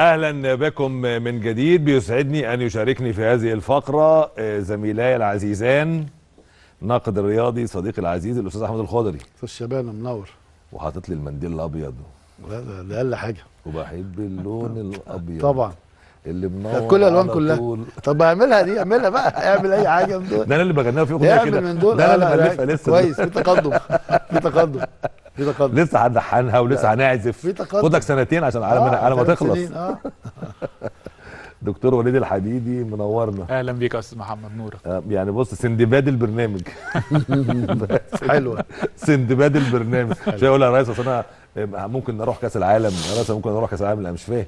اهلا بكم من جديد بيسعدني ان يشاركني في هذه الفقره آه، زميلاي العزيزان ناقد الرياضي صديقي العزيز الاستاذ احمد الخضري في الشبانه منور وحاطط لي المنديل الابيض لا ده اقل حاجه وبحب اللون الابيض طبعا اللي منور كل الالوان كلها طب اعملها دي اعملها بقى اعمل اي حاجه من دول ده انا اللي بغنيها في اغنيه كده من دول ده انا اللي بلفها لسه كويس في تقدم في تقدم في تقدم لسه هنلحنها ولسه هنعزف في تقدم خدك سنتين عشان آه، على آه ما تخلص آه. دكتور وليد الحديدي منورنا اهلا بيك يا استاذ محمد نورك آه، يعني بص سندباد البرنامج حلوه سندباد البرنامج مش هيقول يا ريس انا آه، ممكن اروح كاس العالم يا ريس ممكن اروح كاس العالم لا مش فاهم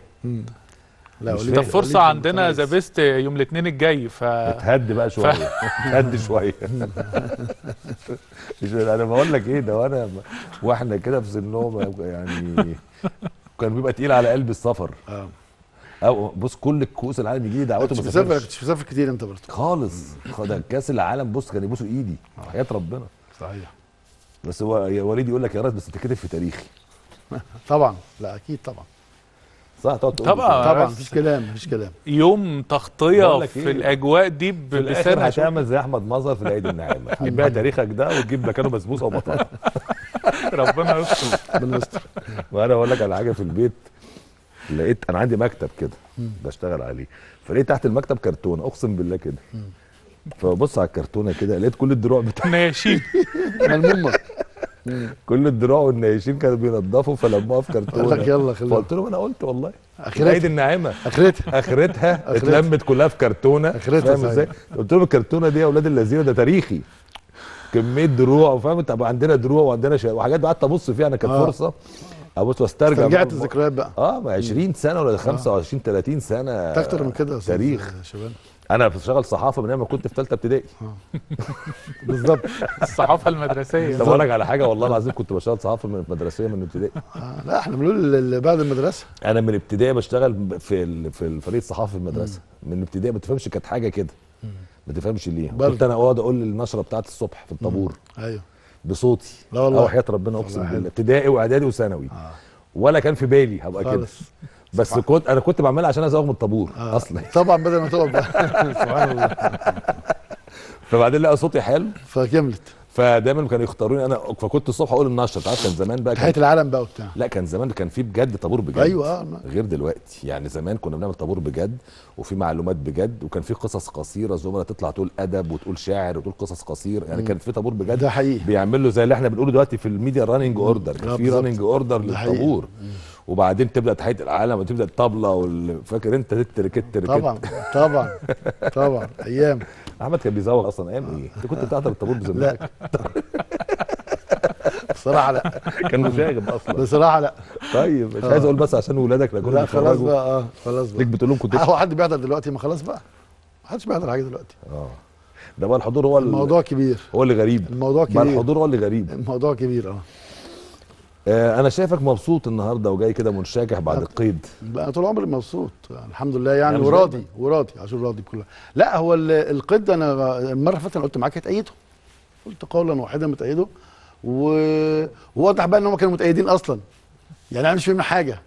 لا طب فرصه عندنا ذا بيست يوم الاثنين الجاي ف اتهد بقى شويه اتهد شويه انا بقول لك ايه ده وانا واحنا كده في سنهم يعني كان بيبقى تقيل على قلب السفر اه او بص كل الكؤوس العالم يجي لي دعوات ما مسافر كنت مسافر كتير انت برضه خالص ده كاس العالم بص كان يبوسوا ايدي آه. حياه ربنا صحيح بس هو وليد يقول لك يا ريت بس انت كاتب في تاريخي طبعا لا اكيد طبعا صح تقعد تقول طبعا طبعا مفيش كلام مفيش كلام يوم تغطيه في إيه؟ الاجواء دي بالاخر هتعمل زي احمد مظهر في العيد الناعمه بقى تاريخك ده وتجيب مكانه بسبوسه وبطاطا ربنا يستر ربنا يستر وانا اقول لك على حاجه في البيت لقيت انا عندي مكتب كده بشتغل عليه فلقيت تحت المكتب كرتونه اقسم بالله كده فبص على الكرتونه كده لقيت كل الدروع بتاعتي ناشي ملمومه كل الدراع والنايشين كانوا بينضفوا فلموها في كرتونه قال لك يلا خلينا فقلت لهم انا قلت والله اخرتها عيد النعامه اخرتها اخرتها اتلمت كلها في كرتونه اخرتها فاهم ازاي؟ قلت لهم الكرتونه دي يا اولاد اللذينه ده تاريخي كميه دروع وفاهم طب عندنا دروع وعندنا وحاجات قعدت ابص فيها انا كانت آه. فرصه ابص واسترجع رجعت الذكريات بقى اه 20 سنه ولا 25 آه. 30 سنه اكتر من كده يا تاريخ يا شباب انا بشتغل صحافه من ايام ما كنت في ثالثه ابتدائي بالظبط الصحافه المدرسيه طب اقول لك على حاجه والله العظيم كنت بشتغل صحافه من المدرسيه من ابتدائي آه، لا احنا بنقول اللي بعد المدرسه انا من ابتدائي بشتغل في في الفريق الصحافي في المدرسه من ابتدائي ما تفهمش كانت حاجه كده ما تفهمش ليه كنت انا اقعد اقول النشره بتاعت الصبح في الطابور ايوه بصوتي لا والله وحياه ربنا اقسم بالله ابتدائي واعدادي وثانوي آه. ولا كان في بالي هبقى كده بس صحيح. كنت انا كنت بعملها عشان عايز من الطابور آه. اصلا طبعا بدل ما تقعد سبحان الله فبعدين لقى صوتي حلو فكملت فدايما كانوا يختاروني انا فكنت الصبح اقول النشر تعرف كان زمان بقى نهايه العالم بقى وبتاع لا كان زمان كان في بجد طابور بجد ايوه آه، غير دلوقتي يعني زمان كنا بنعمل طابور بجد وفي معلومات بجد وكان في قصص قصيره زملاء تطلع تقول ادب وتقول شاعر وتقول قصص قصيره يعني كانت في طابور بجد ده حقيقي بيعمل له زي اللي احنا بنقوله دلوقتي في الميديا راننج اوردر كان في راننج اوردر للطابور وبعدين تبدا تحيه العالم وتبدا الطبله فاكر انت تتر تركت طبعا طبعا طبعا ايام احمد كان بيزوغ اصلا ايام ايه؟ انت كنت بتحضر الطابور بزمانك بصراحه لا كان مشاغب اصلا بصراحه لا طيب مش آه. عايز اقول بس عشان ولادك لا لا خلاص بقى اه خلاص بقى ليك بتقول لهم كنت هو حد بيحضر دلوقتي ما خلاص بقى ما حدش بيحضر حاجه دلوقتي اه ده بقى الحضور هو الموضوع كبير هو اللي غريب الموضوع كبير بقى الحضور هو اللي غريب الموضوع كبير اه آه، انا شايفك مبسوط النهارده وجاي كده منشكح بعد القيد انا طول عمري مبسوط الحمد لله يعني, يعني وراضي وراضي عشان راضي بكل لا هو القيد انا المره اللي انا قلت معاك هتأيده قلت قولا واحدا متأيده وواضح بقى ان هم كانوا متأيدين اصلا يعني انا مش فاهم حاجه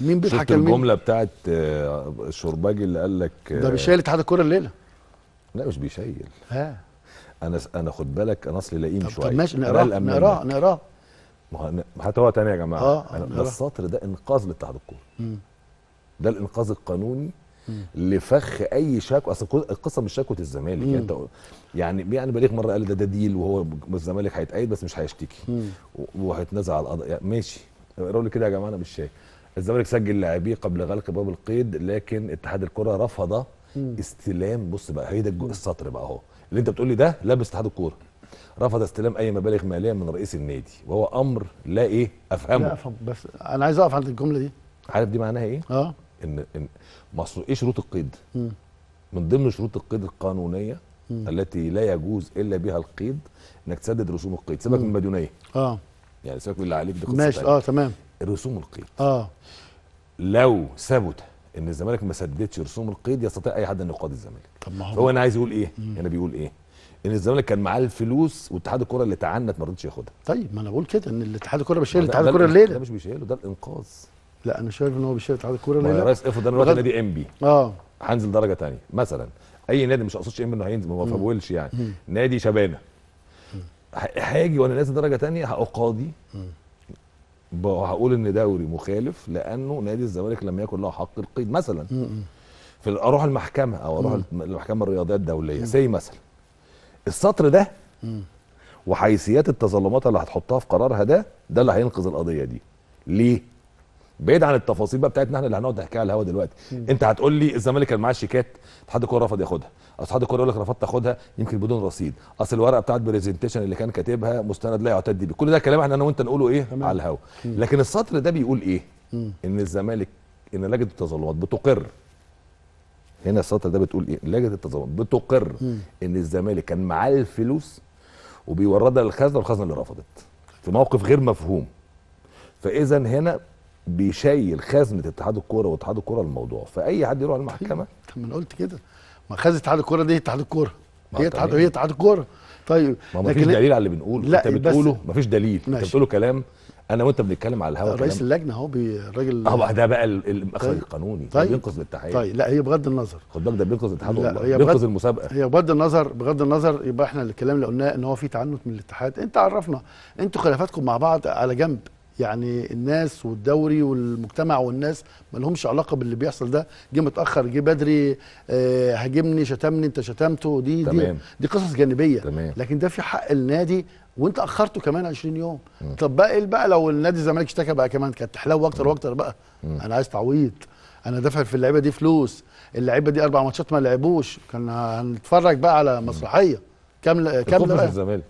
مين بيضحك شفت الجمله بتاعت الشرباجي آه، اللي قال لك آه، ده بيشيل اتحاد الكوره الليله لا مش بيشيل ها انا انا خد بالك انا اصلي لئيم شويه طب ماشي نقراه نقراه نقراه ما هات هو تاني يا جماعه آه. آه، ده السطر ده انقاذ لاتحاد الكوره ده الانقاذ القانوني مم. لفخ اي شكوى اصل القصه مش شكوى الزمالك يعني انت يعني يعني بليغ مره قال ده ده ديل وهو الزمالك هيتقيد بس مش هيشتكي وهيتنازل على القضاء يعني ماشي اقرا لي كده يا جماعه انا مش شايف الزمالك سجل لاعبيه قبل غلق باب القيد لكن اتحاد الكره رفض استلام بص بقى هي ده السطر بقى اهو اللي انت بتقول لي ده لابس اتحاد الكوره رفض استلام اي مبالغ ماليه من رئيس النادي وهو امر لا ايه افهمه لا افهم بس انا عايز اقف عند الجمله دي عارف دي معناها ايه؟ اه ان ان مصر ايه شروط القيد؟ م. من ضمن شروط القيد القانونيه م. التي لا يجوز الا بها القيد انك تسدد رسوم القيد سيبك من المديونيه اه يعني سيبك من اللي عليك دي ماشي ماشي اه تمام رسوم القيد اه لو ثبت ان الزمالك ما سددش رسوم القيد يستطيع اي حد انه يقاضي الزمالك طب ما هو هو انا عايز يقول ايه؟ هنا يعني بيقول ايه؟ ان الزمالك كان معاه الفلوس واتحاد الكره اللي تعنت ما رضيتش ياخدها طيب ما انا بقول كده ان الاتحاد الكره بيشيل اتحاد الكره الليله ده مش بيشيله ده الانقاذ لا انا شايف ان هو بيشيل اتحاد الكره الليله يا ريس افرض انا نادي ام بي اه هنزل درجه ثانيه مثلا اي نادي مش اقصدش ام انه هينزل ما بفولش يعني مم. نادي شبانه هاجي وانا نازل درجه ثانيه هاقاضي هقول ان دوري مخالف لانه نادي الزمالك لم يكن له حق القيد مثلا مم. في اروح المحكمه او اروح مم. المحكمه الرياضيه الدوليه سي مثلا السطر ده وحيثيات التظلمات اللي هتحطها في قرارها ده ده اللي هينقذ القضيه دي ليه بعيد عن التفاصيل بقى بتاعتنا احنا اللي هنقعد نحكيها على الهوا دلوقتي مم. انت هتقول لي الزمالك كان معاه شيكات اتحاد الكوره رفض ياخدها اتحاد الكوره يقول لك رفضت اخدها يمكن بدون رصيد اصل الورقه بتاعت برزنتيشن اللي كان كاتبها مستند لا يعتد بيه كل ده كلام احنا انا وانت نقوله ايه مم. على الهوا لكن السطر ده بيقول ايه مم. ان الزمالك ان لجنه التظلمات بتقر هنا السطر ده بتقول ايه لجنه التظلم بتقر مم. ان الزمالك كان معاه الفلوس وبيوردها للخزنه والخزنه اللي رفضت في موقف غير مفهوم فاذا هنا بيشيل خزنه اتحاد الكوره واتحاد الكوره الموضوع فاي حد يروح المحكمه طيب، طب ما انا قلت كده ما خزنه اتحاد الكوره دي اتحاد الكوره هي اتحاد هي اتحاد الكوره طيب ما مفيش دليل على اللي بنقوله لا انت بتقوله مفيش دليل ماشي. انت بتقوله كلام انا وانت بنتكلم على الهوا رئيس اللجنه اهو الراجل اه ده بقى الاخر طيب. القانوني طيب. بينقذ الاتحاد طيب لا هي بغض النظر خد بالك ده بينقذ الاتحاد والله هي بينقذ بغض المسابقه هي بغض النظر بغض النظر يبقى احنا الكلام اللي قلناه ان هو في تعنت من الاتحاد انت عرفنا انتوا خلافاتكم مع بعض على جنب يعني الناس والدوري والمجتمع والناس ما لهمش علاقه باللي بيحصل ده جه متاخر جه بدري آه، هاجمني شتمني انت شتمته دي تمام. دي دي قصص جانبيه تمام. لكن ده في حق النادي وانت اخرته كمان 20 يوم مم. طب بقى ايه بقى لو النادي الزمالك اشتكى بقى كمان كانت تحلو اكتر واكتر بقى مم. انا عايز تعويض انا دافع في اللعيبه دي فلوس اللعيبه دي اربع ماتشات ما لعبوش كان هنتفرج بقى على مسرحيه كامله كامله بقى الزمالك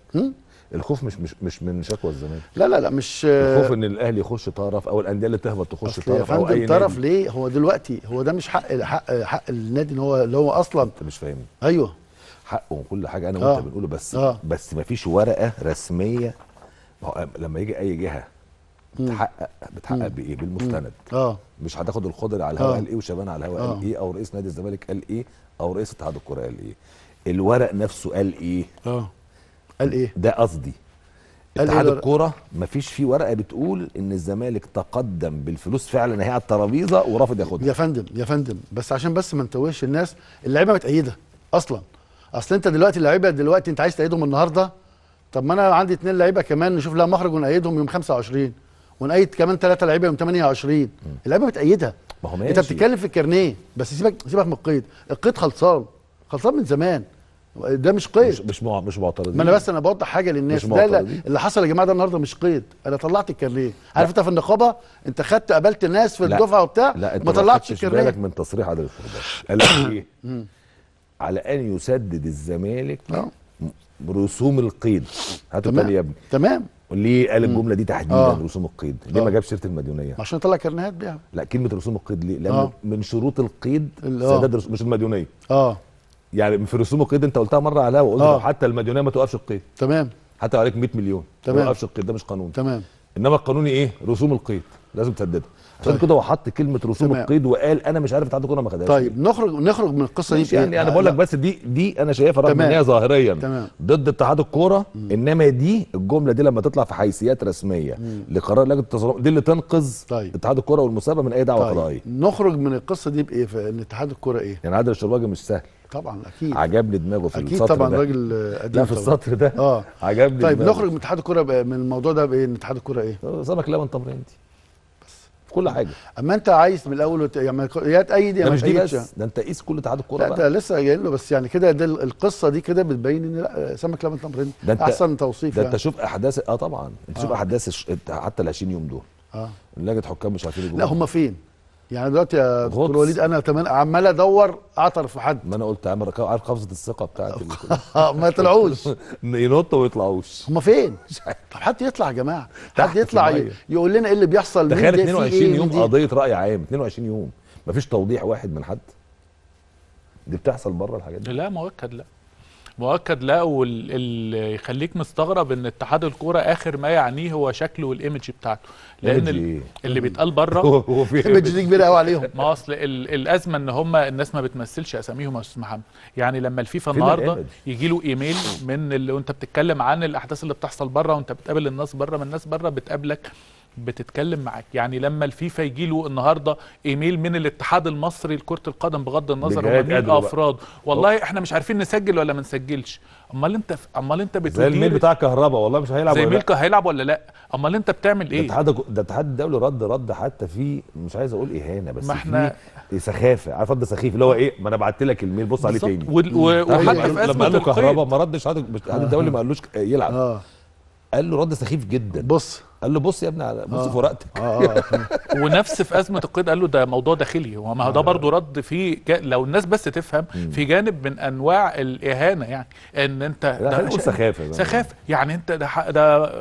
الخوف مش مش مش من شكوى الزمالك لا لا لا مش الخوف ان الاهلي يخش طرف او الانديه اللي تهبط تخش طرف او اي طرف ليه هو دلوقتي هو ده مش حق حق حق النادي ان هو اللي هو اصلا انت مش فاهمني ايوه حقه وكل حاجه انا وانت آه. بنقوله بس آه. بس ما فيش ورقه رسميه آه، لما يجي اي جهه تحقق بتحقق بايه بالمستند اه مش هتاخد الخضر على الهواء آه. قال ايه وشبان على الهواء آه. قال ايه او رئيس نادي الزمالك قال ايه او رئيس اتحاد الكوره قال ايه الورق نفسه قال ايه اه قال ايه ده قصدي إيه اتحاد إيه الكوره مفيش فيه ورقه بتقول ان الزمالك تقدم بالفلوس فعلا هي على الترابيزه ورافض ياخدها يا فندم يا فندم بس عشان بس ما نتوهش الناس اللعيبه متأيده اصلا اصل انت دلوقتي اللعيبه دلوقتي انت عايز تأيدهم النهارده طب ما انا عندي اثنين لعيبه كمان نشوف لها مخرج ونأيدهم يوم 25 ونأيد كمان ثلاثه لعيبه يوم 28 اللعيبه بتأيدها ما هو ماشي انت بتتكلم في الكارنيه بس سيبك سيبك من القيد القيد خلصان خلصان من زمان ده مش قيد مش مش, مش معترضين ما انا بس انا بوضح حاجه للناس ده اللي حصل يا جماعه ده النهارده مش قيد انا طلعت الكارنيه عارف انت في النقابه انت خدت قابلت الناس في الدفعه وبتاع لا انت ما طلعتش الكارنيه بالك من تصريح عادل الفردوسي قال لك ايه على ان يسدد الزمالك أوه. رسوم القيد هاتوا تمام يا ابني تمام ليه قال الجمله دي تحديدا آه. رسوم القيد ليه ما آه. جابش سيره المديونيه عشان طلع كارنيهات بيها لا كلمه رسوم القيد ليه لان آه. من شروط القيد آه. سداد رسوم مش المديونيه اه يعني في رسوم القيد انت قلتها مره على وقلت آه. حتى المديونيه ما توقفش القيد تمام حتى لو عليك 100 مليون تمام ما توقفش القيد ده مش قانون تمام انما القانوني ايه رسوم القيد لازم تسددها عشان طيب. كده هو حط كلمه رسوم تمام. القيد وقال انا مش عارف اتحاد الكوره ما خدهاش طيب نخرج نخرج من القصه دي يعني انا بقول لك بس دي دي انا شايفها رغم ان هي ظاهريا تمام. ضد اتحاد الكوره انما دي الجمله دي لما تطلع في حيثيات رسميه مم. لقرار لجنه التصرف دي اللي تنقذ طيب. اتحاد الكوره والمسابقه من اي دعوه طيب. قضائيه نخرج من القصه دي بايه ان اتحاد الكوره ايه يعني عادل الشرباجي مش سهل طبعا اكيد عجبني دماغه في أكيد السطر طبعا ده راجل قديم لا في السطر ده اه عجبني طيب دماغه. نخرج من اتحاد الكوره من الموضوع ده ان اتحاد الكوره ايه؟ آه، سمك لبن تمرين دي كل حاجه اما انت عايز من الاول وت... يعني يا تأيد يا دي بس ده انت قيس كل تعاد الكوره بقى لسه جاي له بس يعني كده القصه دي كده بتبين ان لا سمك لبن تمرين احسن توصيف ده يعني. انت شوف احداث اه طبعا انت شوف آه. احداث حتى ال 20 يوم دول اه لجنه حكام مش عارفين لا هم فين يعني دلوقتي يا دكتور وليد انا كمان عمال ادور اعطر في حد ما انا قلت عارف قفزه الثقه بتاعتي آه، ما يطلعوش ينطوا وما يطلعوش هم فين؟ طب حد يطلع يا جماعه حد يطلع يقول لنا ايه اللي بيحصل تخيل 22 يوم قضيه راي عام 22 يوم مفيش توضيح واحد من حد دي بتحصل بره الحاجات دي لا مؤكد لا مؤكد لقوا اللي يخليك مستغرب ان اتحاد الكوره اخر ما يعنيه هو شكله والايمج بتاعته لان اللي, إيه؟ اللي بيتقال بره هو في ايمج دي كبيره قوي عليهم ما اصل الازمه ان هم الناس ما بتمثلش اساميهم يا استاذ محمد يعني لما الفيفا النهارده يجي له ايميل من اللي وانت بتتكلم عن الاحداث اللي بتحصل بره وانت بتقابل الناس بره من الناس بره بتقابلك بتتكلم معاك يعني لما الفيفا يجي له النهارده ايميل من الاتحاد المصري لكره القدم بغض النظر هو مين افراد والله والله احنا مش عارفين نسجل ولا ما نسجلش امال انت امال انت بتدير زي الميل بتاع كهربا والله مش هيلعب زي ولا لا هيلعب ولا لا امال انت بتعمل ايه الاتحاد ده اتحاد الدولي رد رد حتى في مش عايز اقول اهانه بس ما احنا سخافه عارف رد سخيف اللي هو ايه ما انا بعت لك الميل بص عليه تاني وال... و... وحتى في لما قال له كهربا ما ردش الاتحاد الدولي آه. ما قالوش يلعب آه. قال له رد سخيف جدا بص قال له بص يا ابني على بص آه. في ورقتك آه آه. ونفس في ازمه القيد قال له ده موضوع داخلي هو ما ده آه. برضه رد في لو الناس بس تفهم في جانب من انواع الاهانه يعني ان انت ده سخافه سخافه يعني انت ده ده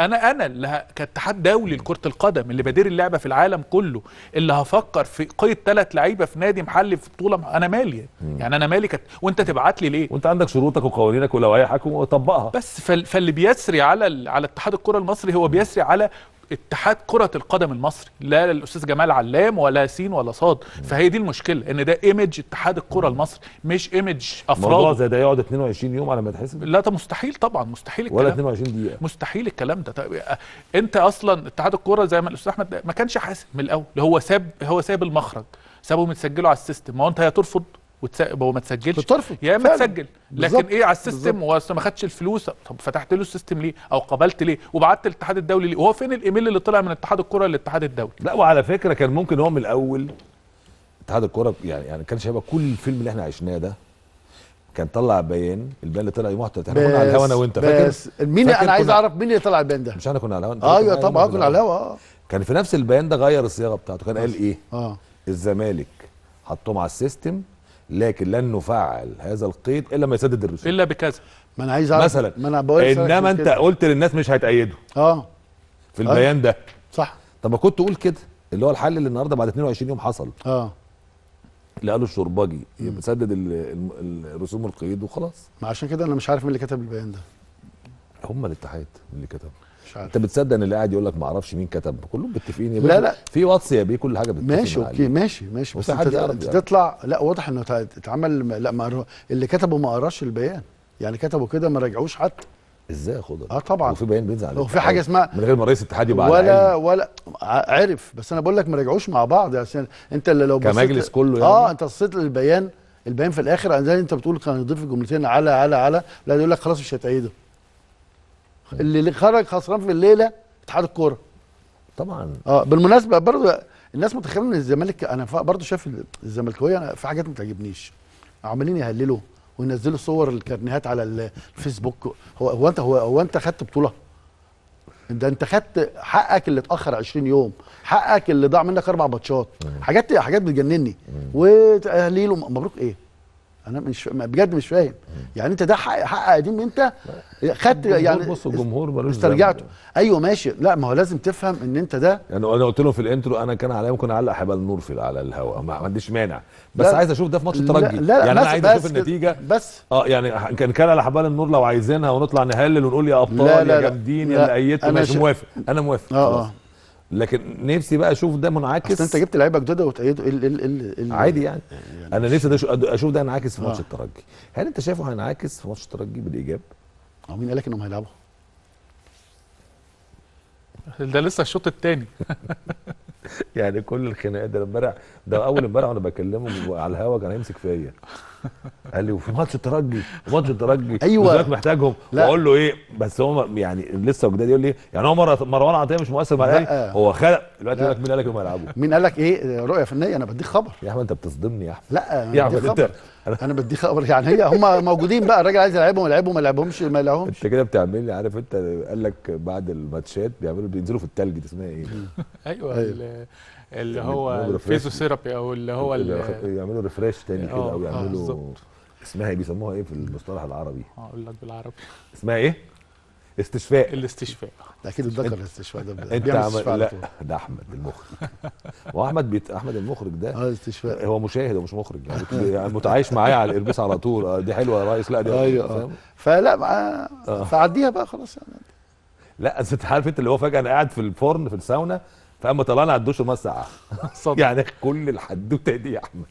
انا انا اللي كاتحاد دولي لكره القدم اللي بدير اللعبه في العالم كله اللي هفكر في قيد ثلاث لعيبه في نادي محلي في بطوله انا مالي يعني, يعني انا مالي كت... وانت تبعت لي ليه وانت عندك شروطك وقوانينك ولوائحك وطبقها بس فال... فاللي بيسري على ال... على اتحاد الكره المصري هو بيسري على اتحاد كره القدم المصري لا الاستاذ جمال علام ولا سين ولا صاد فهي دي المشكله ان ده ايمج اتحاد الكره المصري مش ايمج افراد موضوع زي ده يقعد 22 يوم على ما يتحسب لا ده مستحيل طبعا مستحيل الكلام ولا 22 دقيقه مستحيل الكلام ده طيب انت اصلا اتحاد الكره زي ما الاستاذ احمد ما كانش حاسب من الاول هو ساب هو ساب المخرج سابهم يتسجلوا على السيستم ما هو انت هترفض وتسجل وما تسجلش يا اما تسجل لكن بالزبط. ايه على السيستم هو ما خدش الفلوس طب فتحت له السيستم ليه او قبلت ليه وبعت الاتحاد الدولي ليه وهو فين الايميل اللي طلع من اتحاد الكره للاتحاد الدولي لا وعلى فكره كان ممكن هو من الاول اتحاد الكره يعني يعني كانش هيبقى كل الفيلم اللي احنا عشناه ده كان طلع بيان البيان اللي طلع يوم احنا كنا على الهوا انا وانت فاكر بس مين فاكر انا عايز اعرف مين اللي طلع البيان ده مش احنا كنا على الهوا ايوه طبعا كنا على الهوا آه. كان في نفس البيان ده غير الصياغه بتاعته كان قال ايه اه الزمالك حطهم على السيستم لكن لن نفعل هذا القيد الا ما يسدد الرسوم الا بكذا ما انا عايز اعرف مثلا ما انا بقول انما انت كده. قلت للناس مش هتأيده اه في البيان أيوة. ده صح طب ما كنت تقول كده اللي هو الحل اللي النهارده بعد 22 يوم حصل اه اللي قاله الشرباجي يسدد الرسوم والقيد وخلاص ما عشان كده انا مش عارف مين اللي كتب البيان ده هم الاتحاد اللي كتبه مش عارف انت بتصدق ان اللي قاعد يقول لك ما اعرفش مين كتب كلهم متفقين لا لا في واتس يا بيه كل حاجه بتتفق ماشي اوكي ماشي ماشي بس انت, يعني. تطلع لا واضح انه اتعمل لا ما اللي كتبه ما قراش البيان يعني كتبوا كده ما راجعوش حتى ازاي خدها اه طبعا وفي بيان بينزل عليه وفي حاجه اسمها من غير ما رئيس الاتحاد يبقى ولا ولا عرف بس انا بقول لك ما راجعوش مع بعض عشان انت اللي لو كمجلس كله يعني اه انت بصيت للبيان البيان في الاخر زي انت بتقول كان يضيف جملتين على على على لا يقول لك خلاص مش هتعيده اللي خرج خسران في الليله اتحاد الكوره طبعا اه بالمناسبه برضه الناس متخيله ان الزمالك انا برضه شايف الزملكاويه انا في حاجات ما تعجبنيش عمالين يهللوا وينزلوا صور الكارنيهات على الفيسبوك هو, هو انت هو, هو انت خدت بطوله ده انت خدت حقك اللي اتاخر 20 يوم حقك اللي ضاع منك اربع ماتشات حاجات حاجات بتجنني وتهليل مبروك ايه انا مش بجد مش فاهم يعني انت ده حق حق قديم انت خدت يعني بص الجمهور ملوش استرجعته ايوه ماشي لا ما هو لازم تفهم ان انت ده يعني انا قلت لهم في الانترو انا كان عليا ممكن اعلق حبال نور في على الهواء ما عنديش مانع بس عايز اشوف ده في ماتش الترجي لا لا يعني بس انا عايز اشوف النتيجه بس اه يعني كان كان على حبال النور لو عايزينها ونطلع نهلل ونقول يا ابطال لا لا يا جامدين يا اللي ايدتوا مش موافق انا موافق اه اه لكن نفسي بقى اشوف ده منعكس انت جبت لعيبه جداد وتعيدوا ال ال ال ال عادي إيه، يعني, إيه، يعني انا نفسي ده اشوف ده ينعكس في ماتش آه. الترجي هل انت شايفه هينعكس في ماتش الترجي بالايجاب؟ هو آه، مين قال لك انهم هيلعبوا؟ ده لسه الشوط الثاني يعني كل الخناقات ده امبارح ده اول امبارح وانا بكلمه على الهوا كان هيمسك فيا قال لي وفي ماتش الترجي وماتش الترجي ايوه محتاجهم واقول له ايه بس هو يعني لسه وجداد يقول لي يعني هو مروان عطيه مش مؤثر مع الاهلي هو خلق دلوقتي يقول لك مين قال لك هم هيلعبوا مين قال لك ايه رؤيه فنيه انا بديك خبر يا احمد انت بتصدمني يا احمد لا يا احمد انت انا بدي خبر يعني هي هم موجودين بقى الراجل عايز يلعبهم يلعبهم ما يلعبهمش ما يلعبهمش انت كده بتعمل لي عارف انت قال لك بعد الماتشات بيعملوا بينزلوا في التلج دي اسمها ايه؟ ايوه, أيوة. اللي هو الفيزو ثيرابي او اللي هو يعملوا ريفريش تاني كده آه، او يعملوا آه، اسمها ايه بيسموها ايه في المصطلح العربي؟ آه، اقول لك بالعربي اسمها ايه؟ استشفاء الاستشفاء ده اكيد اتذكر الاستشفاء ده انت عمل... لا ده احمد المخرج هو احمد بيت... احمد المخرج ده اه استشفاء هو مشاهد ومش مخرج يعني متعايش معايا على الاربيس على طول آه، دي حلوه يا ريس لا دي ايوه آه. فلا مع... آه. فعديها بقى خلاص يعني لا انت عارف انت اللي هو فجاه انا قاعد في الفرن في الساونا فاما طلعنا على الدش ما ساعه يعني كل الحدوته دي يا احمد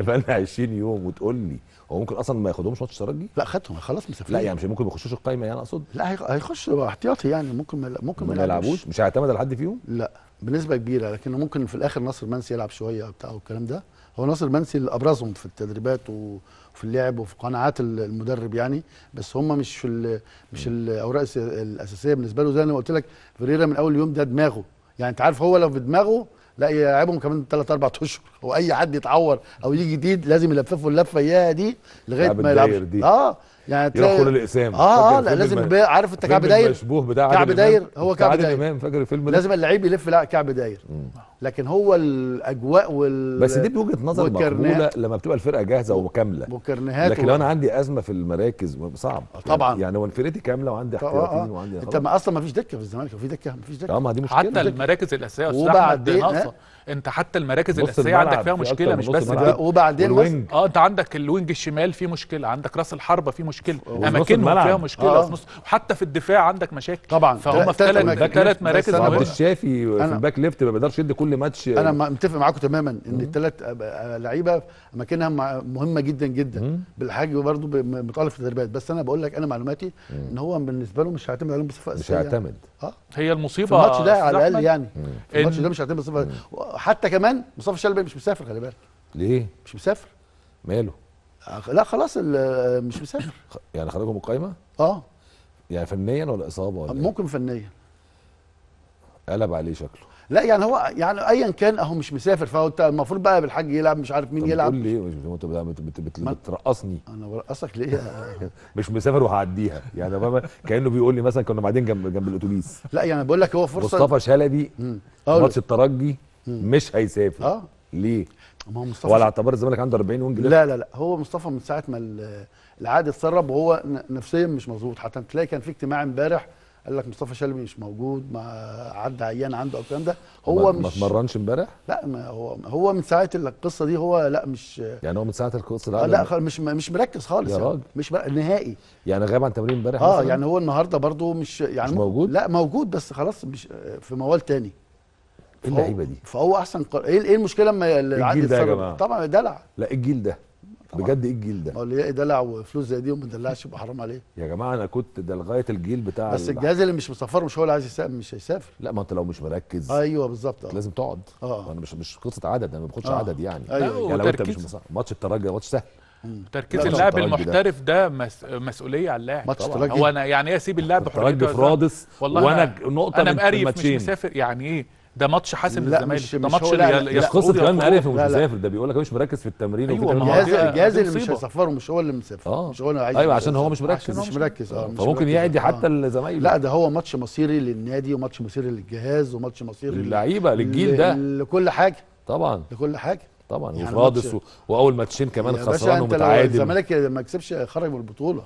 بقى لنا 20 يوم وتقول لي هو ممكن اصلا ما ياخدهمش ماتش ترجي دي لا خدهم خلاص مسافرين لا يعني مش ممكن ما يخشوش القايمه يعني اقصد لا هيخشوا احتياطي يعني ممكن مل... ممكن ما يلعبوش مش هيعتمد على حد فيهم لا بنسبه كبيره لكن ممكن في الاخر ناصر منسي يلعب شويه بتاع والكلام ده هو ناصر منسي اللي ابرزهم في التدريبات وفي اللعب وفي قناعات المدرب يعني بس هم مش ال مش الاوراق الاساسيه بالنسبه له زي ما قلت لك فيريرا من اول يوم ده دماغه يعني انت عارف هو لو في دماغه لا يلعبهم كمان ثلاث اربع اشهر واي حد يتعور او يجي جديد لازم يلففه اللفه اياها دي لغايه ما يلعبش اه يعني يروح خلال الاقسام اه اه لا لازم عارف انت كعب داير المشبوه بتاع كعب داير هو كعب داير امام فاكر الفيلم لازم اللعيب يلف لا كعب داير لكن هو الاجواء وال بس دي بوجهه نظر مقبوله لما بتبقى الفرقه جاهزه وكامله وكرنيهات لكن لو انا عندي ازمه في المراكز صعب آه، طبعا يعني هو فرقتي كامله وعندي احتياطين آه آه. آه. وعندي انت ما اصلا ما فيش دكه في الزمالك في دكه ما فيش دكه اه ما دي مشكله حتى المراكز الاساسيه وبعدين انت حتى المراكز الاساسيه عندك فيها مشكله مش بس ده وبعدين الوينج اه انت عندك الوينج الشمال فيه مشكله عندك راس الحربه فيه مشكله اماكنهم فيها مشكله آه. في نص وحتى في الدفاع عندك مشاكل طبعا فهم في ثلاث مراكز عبد الشافي في الباك ليفت ما بيقدرش يدي كل ماتش انا متفق معاكم تماما ان الثلاث لعيبه اماكنها مهمه جدا جدا بالحاج برضه متالف في التدريبات بس انا بقول لك انا معلوماتي ان هو بالنسبه له مش هيعتمد عليهم بصفه اساسيه مش هيعتمد آه. هي المصيبه في الماتش ده على الاقل يعني في الماتش ده مش هتبقى مصيبه حتى كمان مصطفى شلبي مش مسافر خلي بالك ليه؟ مش مسافر ماله؟ آه، لا خلاص آه، مش مسافر يعني خرجوا من القايمه؟ اه يعني فنيا ولا اصابه ولا إيه؟ ممكن فنيا قلب عليه شكله لا يعني هو يعني ايا كان اهو مش مسافر فهو انت المفروض بقى بالحاج يلعب مش عارف مين يلعب قول انت إيه؟ بترقصني انا برقصك ليه مش مسافر وهعديها يعني كانه بيقول لي مثلا كنا قاعدين جنب جنب الاتوبيس لا يعني بقول لك هو فرصه مصطفى شلبي ماتش الترجي مش هيسافر اه ليه؟ ما هو مصطفى ولا اعتبار الزمالك عنده 40 وينج لا لا لا هو مصطفى من ساعه ما العقد اتسرب وهو نفسيا مش مظبوط حتى تلاقي كان في اجتماع امبارح قال لك مصطفى شلبي مش موجود ما عدى عيان عنده او الكلام ده هو ما مش ما اتمرنش امبارح؟ لا ما هو هو من ساعه القصه دي هو لا مش يعني هو من ساعه القصه آه، لا لا مش مش مركز خالص يا يعني راجل مش نهائي يعني غاب عن تمرين امبارح اه مثلاً؟ يعني هو النهارده برده مش يعني مش موجود؟ لا موجود بس خلاص مش في موال تاني ايه اللعيبه دي؟ فهو احسن ايه ايه المشكله لما العادي الجيل ده يا جماعه طبعا دلع لا الجيل ده بجد ايه الجيل ده؟ هو اللي يلاقي دلع وفلوس زي دي وما دلعش يبقى حرام عليه يا جماعه انا كنت ده لغايه الجيل بتاع بس الجهاز اللي مش مسافر مش هو اللي عايز يسافر مش هيسافر لا ما انت لو مش مركز ايوه بالظبط اه لازم تقعد اه انا مش مش قصه عدد انا ما باخدش آه. عدد يعني ايوه يعني لو انت مش ماتش الترجي ماتش سهل تركيز اللاعب المحترف ده, ده مس... مسؤوليه على اللاعب ماتش الترجي هو انا يعني ايه اسيب اللاعب حريته الترجي في رادس وانا نقطه انا مقريف مش مسافر يعني ايه ده ماتش حاسم للزمالك ده ماتش يا قصه كمان مقرف ومش مسافر ده بيقول لك مش مركز في التمرين ايوه الجهاز الجهاز اللي مش هيسفره مش هو اللي مسافر آه. مش هو اللي عايز ايوه عشان هو مش مركز مش مركز اه فممكن يعدي حتى الزمايل آه. لا ده هو ماتش مصيري للنادي وماتش مصيري للجهاز وماتش مصيري للعيبه للجيل ده لكل حاجه طبعا لكل حاجه طبعا يعني وفاضس واول ماتشين كمان خسران ومتعادل الزمالك ما كسبش خرج من البطوله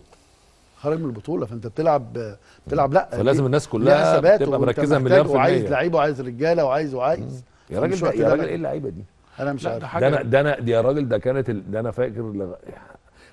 خارج من البطوله فانت بتلعب بتلعب لا فلازم الناس كلها تبقى مركزه مليار في المية وعايز لعيبه وعايز رجاله وعايز وعايز يا راجل يا راجل ايه اللعيبه دي؟ انا مش عارف ده انا ده انا يا راجل ده كانت ده انا فاكر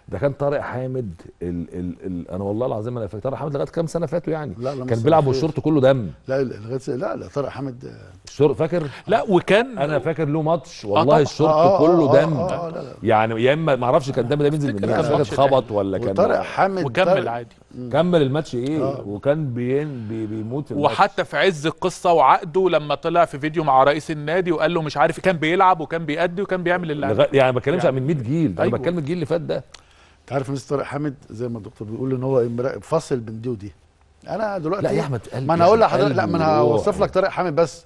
ده كان طارق حامد ال ال ال انا والله العظيم انا فاكر طارق حامد لغايه كام سنه فاتوا يعني لا لا كان بيلعب والشورت كله دم لا لا لا لا طارق حامد الشورت فاكر لا وكان انا فاكر له ماتش آه، والله آه الشورت آه كله آه دم آه آه لا لا. يعني يا اما ما اعرفش كان الدم ده بينزل من كان فاكر اتخبط ولا كان طارق حامد وكمل عادي كمل الماتش ايه آه. وكان بين بي بيموت الماتش. وحتى في عز القصه وعقده لما طلع في فيديو مع رئيس النادي وقال له مش عارف إيه، كان بيلعب وكان بيأدي وكان بيعمل اللي يعني ما بتكلمش يعني عن من 100 جيل انا أيوه. بتكلم الجيل اللي فات ده تعرف مستر طارق حامد زي ما الدكتور بيقول ان هو فاصل بين دي ودي انا دلوقتي لا يا احمد ما انا هقول لحضرتك لا ما انا هوصف لك طارق حامد بس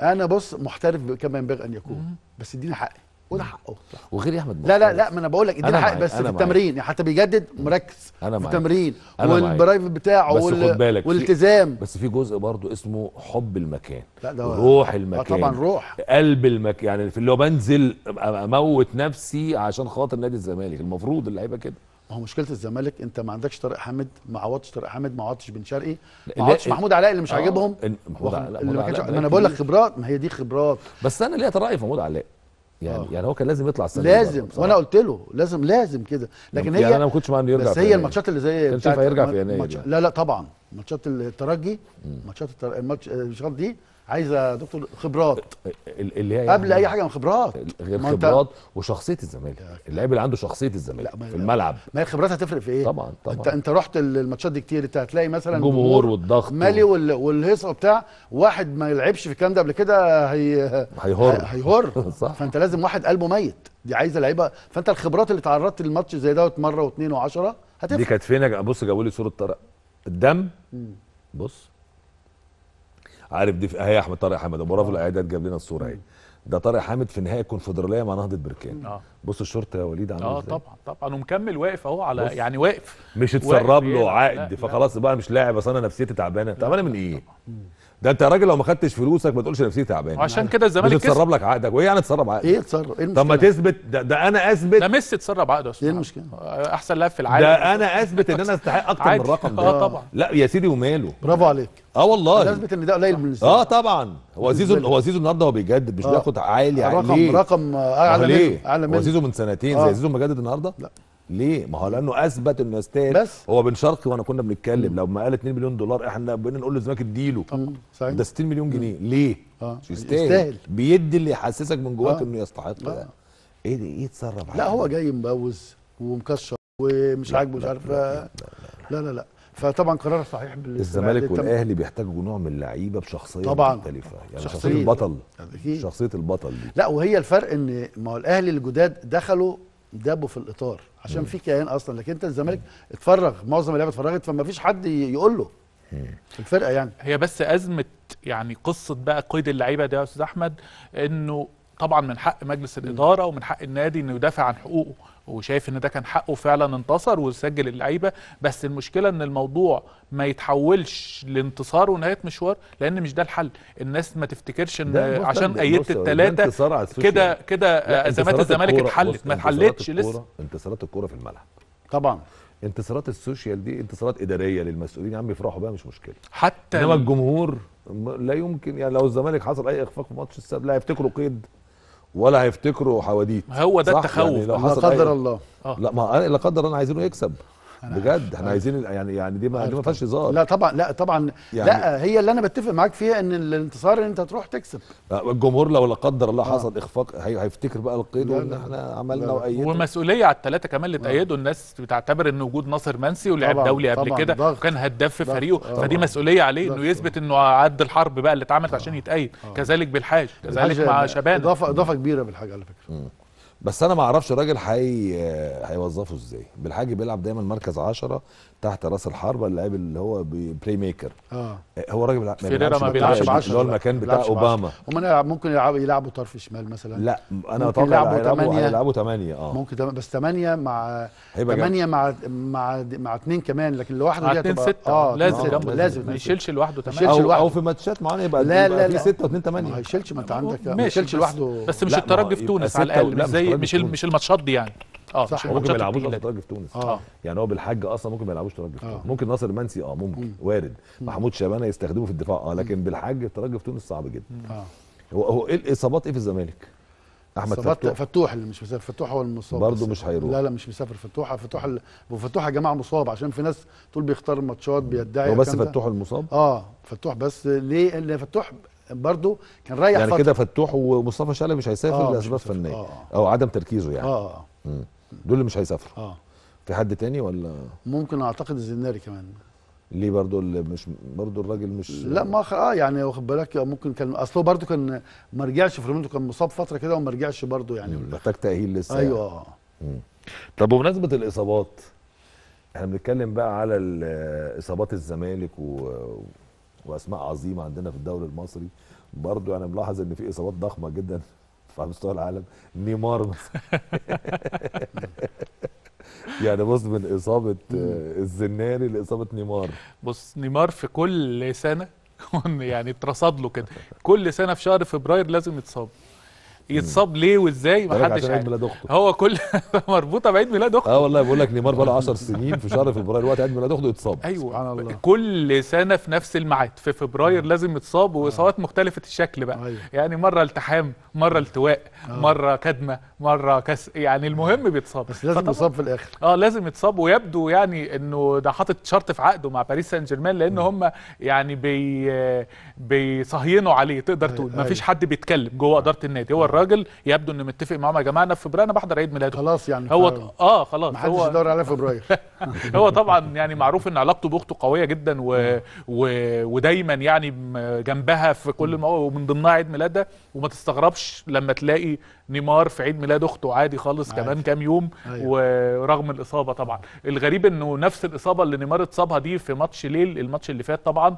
انا بص محترف كما ينبغي ان يكون بس اديني حقي وده حقه وغير إيه يا احمد لا لا لا ما انا بقول لك ادينا حق بس في التمرين يعني حتى بيجدد مركز أنا في التمرين والبرايفت بتاعه بس وال... خد بالك والالتزام بس في جزء برضه اسمه حب المكان لا ده روح آه، المكان طبعا روح قلب المكان يعني في اللي هو بنزل اموت نفسي عشان خاطر نادي الزمالك المفروض اللعيبه كده ما هو مشكله الزمالك انت ما عندكش طارق حامد ما عوضتش طارق حامد ما عوضتش بن شرقي ما عوضتش محمود علاء اللي مش آه، عاجبهم محمود علاء اللي ما انا بقول لك خبرات ما هي دي خبرات بس انا ليا في محمود علاء يعني أوه. يعني هو كان لازم يطلع السنه لازم وانا قلت له لازم لازم كده لكن يعني هي انا ما كنتش مع انه يرجع بس هي الماتشات اللي زي كان شايفها يرجع في يناير لا يعني. لا طبعا ماتشات الترجي ماتشات التر... الماتش آه، دي عايزه دكتور خبرات اللي هي قبل يعني اي حاجه من خبرات غير خبرات وشخصيه الزمالك اللاعب اللي عنده شخصيه الزمالك في الملعب ما هي الخبرات هتفرق في ايه طبعا طبعا انت انت رحت الماتشات دي كتير انت هتلاقي مثلا الجمهور والضغط مالي والهيصه وبتاع واحد ما يلعبش في الكلام ده قبل كده هي هيهر هيهر صح فانت لازم واحد قلبه ميت دي عايزه لعيبه فانت الخبرات اللي تعرضت للماتش زي دوت مره واثنين وعشره هتفرق دي كانت فين بص جابوا لي صوره طارق الدم بص عارف دي اهي احمد طارق حامد ابو رافع الاعداد جاب لنا الصوره اهي ده طارق حامد في نهائي الكونفدراليه مع نهضه بركان آه. بص الشرطه يا وليد عامل اه طبعا طبعا ومكمل واقف اهو على يعني واقف مش اتسرب له عقد فخلاص بقى مش لاعب اصل انا نفسيتي تعبانه تعبانه من ايه طبعا. ده انت يا راجل لو ما خدتش فلوسك ما تقولش نفسيتي تعبان عشان كده الزمالك كسب تسرب لك عقدك وايه يعني تسرب عقدك؟ ايه تسرب؟ ايه طب ما تثبت ده, ده انا اثبت ده ميسي تسرب عقده ايه المشكله؟ احسن لاعب في العالم ده انا اثبت ان انا استحق اكتر من الرقم آه، ده اه طبعا لا يا سيدي وماله برافو عليك اه والله انا اثبت ان ده قليل بالنسبه اه طبعا هو زيزو هو زيزو النهارده هو بيجدد مش آه. بياخد عالي عليه رقم رقم اعلى منه اعلى منه هو زيزو من سنتين زي آه. زيزو مجدد النهارده؟ لا ليه؟ ما هو لانه اثبت انه يستاهل بس هو بن شرقي وانا كنا بنتكلم لو ما قال 2 مليون دولار احنا بقينا نقول للزمالك اديله صحيح ده 60 مليون جنيه ليه؟ اه يستاهل بيدي اللي يحسسك من جواك آه. انه يستحق آه. ده ايه ده ايه يتصرف لا هو جاي مبوز ومكشر ومش عاجبه مش عارف لا لا لا, فطبعا قرار صحيح الزمالك والاهلي بيحتاجوا نوع من اللعيبه بشخصيه طبعا مختلفه يعني شخصيه, شخصية البطل شخصيه البطل دي لا وهي الفرق ان ما هو الاهلي الجداد دخلوا دابوا في الاطار عشان في كيان اصلا لكن انت الزمالك اتفرغ معظم اللعيبه اتفرغت فما فيش حد يقول له في الفرقه يعني هي بس ازمه يعني قصه بقى قيد اللعيبه ده يا استاذ احمد انه طبعا من حق مجلس الاداره ومن حق النادي انه يدافع عن حقوقه وشايف ان ده كان حقه فعلا انتصر وسجل اللعيبه بس المشكله ان الموضوع ما يتحولش لانتصار ونهايه مشوار لان مش ده الحل الناس ما تفتكرش ان عشان ايدت الثلاثه كده كده ازمات الزمالك اتحلت ما اتحلتش لسه انتصارات الكوره في الملعب طبعا انتصارات السوشيال دي انتصارات اداريه للمسؤولين يا عم يفرحوا بيها مش مشكله حتى انما الجمهور لا يمكن يعني لو الزمالك حصل اي اخفاق في ماتش السبت لا يفتكروا قيد ولا هيفتكروا حواديت هو ده يعني التخوف يعني لا قدر الله لا ما لا قدر انا عايزينه يكسب بجد احنا طيب. عايزين يعني يعني دي ما دي ما طيب، فيهاش طيب. هزار لا طبعا لا طبعا يعني لا هي اللي انا بتفق معاك فيها ان الانتصار ان انت تروح تكسب الجمهور لو لا قدر الله آه. حصل آه. اخفاق هي هيفتكر بقى القيد وان احنا عملنا وايدنا ومسؤوليه على الثلاثه كمان اللي آه. تايدوا الناس بتعتبر ان وجود ناصر منسي ولعب دولي قبل كده وكان هداف في فريقه آه، فدي مسؤوليه عليه انه يثبت انه عد الحرب بقى اللي اتعملت عشان يتايد كذلك بالحاج كذلك مع شبان اضافه اضافه كبيره بالحاج على فكره بس انا ما اعرفش الراجل حي... هيوظفه ازاي بالحاجة بيلعب دايما مركز 10 تحت راس الحربه اللاعب اللي هو بلاي ميكر آه. اه هو راجل بيلعب فيريرا ما بيلعبش 10 اللي هو المكان بتاع اوباما هم يلعب ممكن يلعبوا يلعبوا طرف شمال مثلا لا انا اتوقع يلعبوا يلعبوا 8 اه ممكن تم... بس 8 مع 8 مع مع مع اثنين كمان لكن لوحده دي هتبقى اه لازم آه، لازم ما يشيلش لوحده 8 او, أو في ماتشات معينه يبقى لا لا 6 و2 8 ما يشيلش ما انت عندك ما يشيلش لوحده بس مش الترجي في تونس على الاقل زي مش مش الماتشات دي يعني اه صح ممكن ما يلعبوش ترجي في تونس آه. يعني هو بالحج اصلا ممكن ما يلعبوش ترجي في تونس آه. ممكن ناصر المنسي اه ممكن مم. وارد مم. محمود شبانه يستخدمه في الدفاع اه لكن بالحج الترجي في تونس صعب جدا آه. هو هو ايه الاصابات ايه في الزمالك؟ احمد فتوح فتوح اللي مش مسافر فتوح هو المصاب برضه مش هيروح لا لا مش مسافر فتوح فتوح ال... فتوح يا جماعه مصاب عشان في ناس تقول بيختار ماتشات بيدعي هو بس فتوح المصاب اه فتوح بس ليه لان فتوح برضه كان رايح يعني كده فتوح ومصطفى شلبي مش هيسافر آه لاسباب فنيه آه. او عدم تركيزه يعني اه مم. دول اللي مش هيسافروا اه في حد تاني ولا ممكن اعتقد الزناري كمان ليه برضه اللي مش برضه الراجل مش لا ما اه يعني واخد بالك ممكن كان اصله برضه كان ما رجعش فرمنتو كان مصاب فتره كده وما رجعش برضه يعني محتاج تاهيل لسه يعني. ايوه اه طب بمناسبه الاصابات احنا بنتكلم بقى على اصابات الزمالك و... واسماء عظيمه عندنا في الدوري المصري برضو انا ملاحظ ان في اصابات ضخمه جدا على مستوى العالم نيمار مثلا يعني بص من اصابه آه، الزناري لاصابه نيمار بص نيمار في كل سنه يعني اترصد له كده كل سنه في شهر فبراير لازم يتصاب يتصاب ليه وازاي ما حدش عارف ميلاد اخته هو كل مربوطه بعيد ميلاد اخته اه والله بقول لك نيمار بقى له 10 سنين في شهر فبراير وقت عيد ميلاد اخته يتصاب ايوه سبحان الله كل سنه في نفس الميعاد في فبراير لازم يتصاب واصابات مختلفه الشكل بقى أيوة. يعني مره التحام مره التواء آه. مره كدمه مره كس يعني المهم بيتصاب بس لازم يتصاب في الاخر اه لازم يتصاب ويبدو يعني انه ده حاطط شرط في عقده مع باريس سان جيرمان لان هم يعني بي بيصهينوا عليه تقدر أيوة، تقول مفيش أيوة. حد بيتكلم جوه أيوة. اداره النادي هو الراجل الراجل يبدو انه متفق معاهم يا جماعه انا في فبراير انا بحضر عيد ميلاده خلاص يعني هو اه خلاص محدش هو... يدور في فبراير هو طبعا يعني معروف ان علاقته باخته قويه جدا و... و... ودايما يعني جنبها في كل ما ومن ضمنها عيد ميلادها وما تستغربش لما تلاقي نيمار في عيد ميلاد اخته عادي خالص عادي. كمان كام يوم أيوة. ورغم الاصابه طبعا الغريب انه نفس الاصابه اللي نيمار اتصابها دي في ماتش ليل الماتش اللي فات طبعا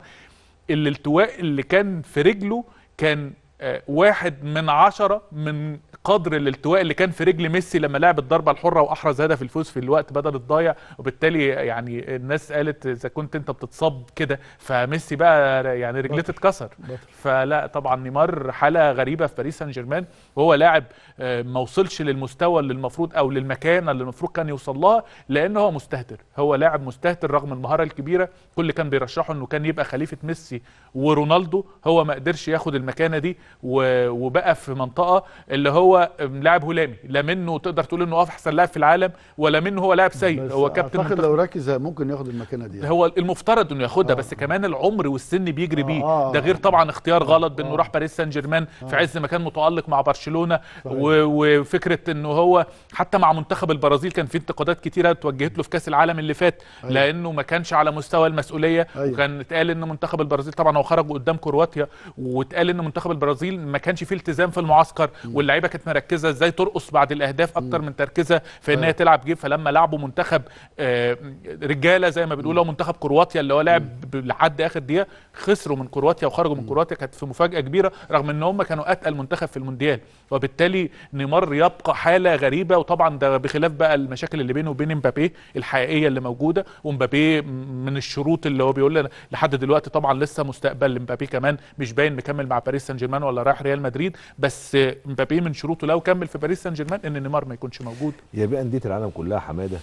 الالتواء اللي كان في رجله كان آه، واحد من عشرة من قدر الالتواء اللي كان في رجل ميسي لما لعب الضربه الحره واحرز هدف الفوز في الوقت بدل الضايع وبالتالي يعني الناس قالت اذا كنت انت بتتصاب كده فميسي بقى يعني رجليه اتكسر فلا طبعا نيمار حاله غريبه في باريس سان جيرمان وهو لاعب آه، ما وصلش للمستوى اللي المفروض او للمكانه اللي المفروض كان يوصل لها لان هو مستهتر هو لاعب مستهتر رغم المهاره الكبيره كل كان بيرشحه انه كان يبقى خليفه ميسي ورونالدو هو ما قدرش ياخد المكانه دي وبقى في منطقه اللي هو هو لاعب هلامي لا منه تقدر تقول انه احسن لاعب في العالم ولا منه هو لاعب سيء هو كابتن اعتقد لو ركز ممكن ياخد المكانه دي يعني. هو المفترض انه ياخدها آه. بس كمان العمر والسن بيجري آه. بيه آه، ده آه. غير طبعا اختيار آه، غلط بانه راح باريس سان جيرمان في عز ما كان متالق مع برشلونه وفكره انه هو حتى مع منتخب البرازيل كان في انتقادات كتيره توجهت له في كاس العالم اللي فات أيوه. لانه ما كانش على مستوى المسؤوليه أيوه. وكان اتقال ان منتخب البرازيل طبعا هو خرج قدام كرواتيا واتقال ان منتخب البرازيل ما كانش فيه التزام في المعسكر واللعيبه كانت كانت مركزه ازاي ترقص بعد الاهداف اكتر من تركيزها في انها أيوة. تلعب جيم فلما لعبوا منتخب آه، رجاله زي ما بنقول منتخب كرواتيا اللي هو لعب لحد اخر دقيقه خسروا من كرواتيا وخرجوا من كرواتيا كانت في مفاجاه كبيره رغم ان هم كانوا اتقل منتخب في المونديال وبالتالي نيمار يبقى حاله غريبه وطبعا ده بخلاف بقى المشاكل اللي بينه وبين مبابي الحقيقيه اللي موجوده ومبابي من الشروط اللي هو بيقول لنا لحد دلوقتي طبعا لسه مستقبل مبابي كمان مش باين مكمل مع باريس سان جيرمان ولا رايح ريال مدريد بس مبابي من شروط شروطه لو كمل في باريس سان جيرمان ان نيمار ما يكونش موجود يا بيه انديه العالم كلها حماده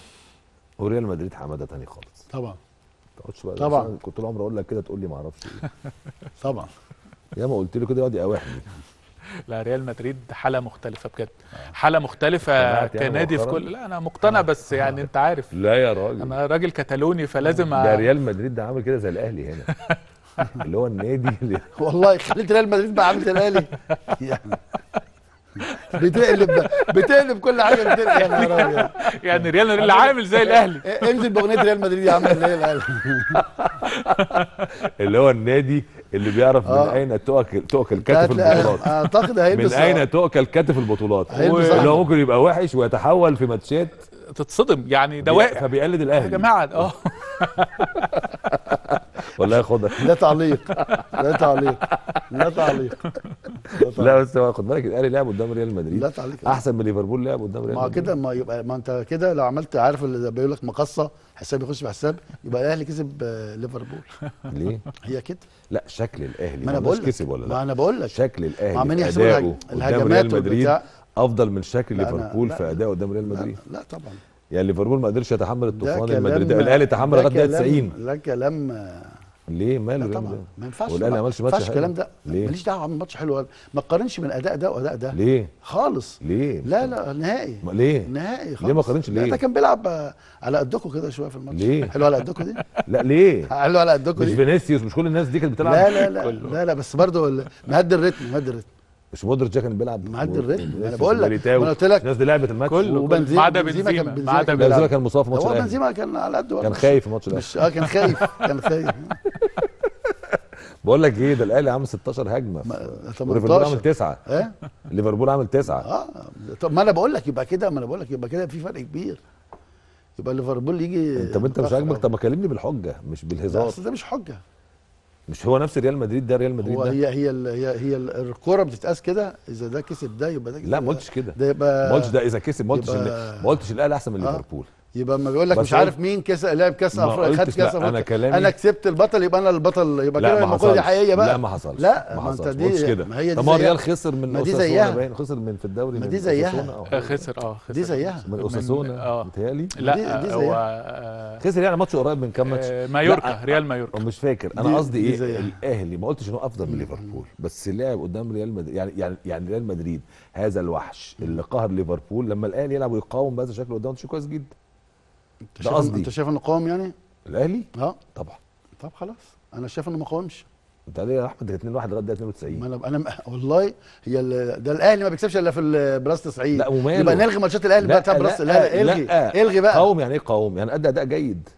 وريال مدريد حماده تاني خالص طبعا تقعدش بقى طبعا كنت طول عمري اقول لك كده تقول لي ما اعرفش ايه طبعا يا ما قلت له كده يقعد يقاوحني لا ريال مدريد حاله مختلفه بجد حاله مختلفه يعني كنادي يعني في كل لا انا مقتنع بس آه. يعني انت عارف لا يا راجل انا راجل كتالوني فلازم ده ريال مدريد ده عامل كده زي الاهلي هنا اللي هو النادي اللي... والله خليت ريال مدريد بقى عامل زي الاهلي يعني بتقلب بتقلب كل حاجه بتقلب يا نهار يعني ريال مدريد اللي عامل زي الاهلي انزل باغنيه ريال مدريد يا عم اللي هي الاهلي اللي هو النادي اللي بيعرف من آه. اين تؤكل تؤكل كتف البطولات آه، اعتقد هيلبس من اين آه. تؤكل كتف البطولات اللي هو ممكن يبقى وحش ويتحول في ماتشات تتصدم يعني ده واقع فبيقلد الاهلي يا جماعه اه والله خدها لا تعليق لا تعليق لا تعليق لا بس خد بالك الاهلي لعب قدام ريال مدريد لا تعليق احسن من ليفربول لعب قدام ريال مدريد ما كده ما يبقى ما انت كده لو عملت عارف اللي بيقول لك مقصه حساب يخش بحساب يبقى الاهلي كسب آه، ليفربول ليه؟ هي كده لا شكل الاهلي ما انا بقول كسب ولا لا ما انا بقول لك شكل الاهلي عمالين يحسبوا الهجمات والبتاع افضل من شكل ليفربول في اداء قدام ريال مدريد لا, لا طبعا يعني ليفربول ما قدرش يتحمل الطوفان المدريدي الاهلي تحمل لغايه 90 لا كلام ليه ماله لا طبعا ما ينفعش والاهلي ما عملش ماتش الكلام ده ماليش دعوه عمل ماتش حلو ما تقارنش من اداء ده واداء ده ليه خالص ليه لا لا نهائي ليه نهائي خالص ليه ما قارنش ليه ده كان بيلعب على قدكم كده شويه في الماتش ليه حلو على قدكم دي لا ليه حلو على قدكم دي مش فينيسيوس مش كل الناس دي كانت بتلعب لا لا لا لا, لا بس برضه مهد الريتم مهدي الريتم مش مودريتش كان بيلعب معدي الريتم انا بقول لك انا قلت لك الناس دي لعبت الماتش كله ما عدا بنزيما ما عدا بنزيما كان مصاب في الماتش هو بنزيما كان على قد كان خايف الماتش ده مش اه كان خايف كان خايف بقول لك ايه ده الاهلي عامل 16 هجمه ليفربول عامل تسعه ايه ليفربول عامل تسعه اه طب ما انا بقول لك يبقى كده ما انا بقول لك يبقى كده في فرق كبير يبقى ليفربول يجي طب انت مش عاجبك طب ما كلمني بالحجه مش بالهزار اصل ده مش حجه مش هو نفس ريال مدريد ده ريال مدريد هو ده هي هي الـ هي هي الكوره بتتقاس كده اذا ده كسب ده يبقى ده كسب لا ما قلتش كده ده يبقى ما قلتش ده اذا كسب ما قلتش ما قلتش الاهلي احسن من آه. ليفربول يبقى اما بيقول لك مش عارف مين كاس لعب كاس افريقيا خد كاس افريقيا انا كلامي انا كسبت البطل يبقى انا البطل يبقى كده المقوله دي حقيقيه بقى لا ما حصلش لا ما حصلش دي كده ما هي دي طب ريال خسر من ما دي زيها باين خسر من في الدوري ما دي زيها آه، خسر اه خسر دي زيها من اوساسونا آه. متهيألي لا هو آه، خسر يعني ماتش قريب من كام ماتش مايوركا ريال مايوركا مش فاكر انا قصدي ايه الاهلي ما قلتش ان هو افضل من ليفربول بس لعب قدام ريال مدريد يعني يعني يعني ريال مدريد هذا الوحش اللي قهر ليفربول لما الاهلي يلعب ويقاوم بهذا الشكل قدام ماتش كويس جدا انت ده قصدي انت شايف انه قاوم يعني؟ الاهلي؟ اه طبعا طب خلاص انا شايف انه ما قاومش انت ليه يا احمد 2 1 لغايه 92 ما انا انا والله هي ده الاهلي ما بيكسبش الا في بلاس 90 لا وماله يبقى نلغي ماتشات الاهلي بقى بتاع بلاس لا الغي لا الغي بقى قاوم يعني ايه قاوم؟ يعني ادى اداء جيد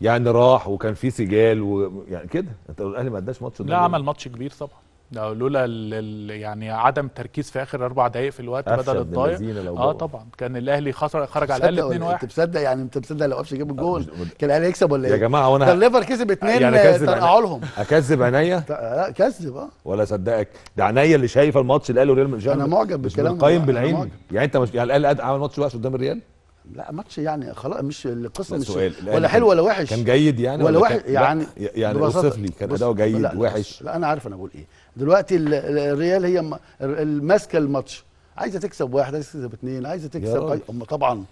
يعني راح وكان في سجال ويعني كده انت الاهلي ما اداش ماتش لا عمل ماتش كبير طبعا لولا يعني عدم تركيز في اخر اربع دقائق في الوقت بدل الضايع اه طبعا كان الاهلي خرج على الاقل 2-1 انت مصدق يعني انت مصدق لو قفش جاب الجول أه، كان الاهلي يكسب ولا ايه؟ يا جماعه وانا كان ليفر كسب اثنين يعني ترقعوا لهم اكذب عينيا؟ لا كذب اه ولا اصدقك ده عينيا اللي شايفه الماتش الاهلي وريال مدريد انا معجب بالكلام قايم بالعين يعني انت مش يعني الاهلي عمل ماتش وحش قدام الريال؟ لا ماتش يعني خلاص مش القصه مش ولا حلو ولا وحش كان جيد يعني ولا, وحش يعني يعني وصف لي كان اداؤه جيد وحش لا انا عارف انا بقول ايه دلوقتي الريال هي ماسكه الماتش عايزه تكسب واحد عايزه تكسب اثنين عايزه تكسب أم طبعا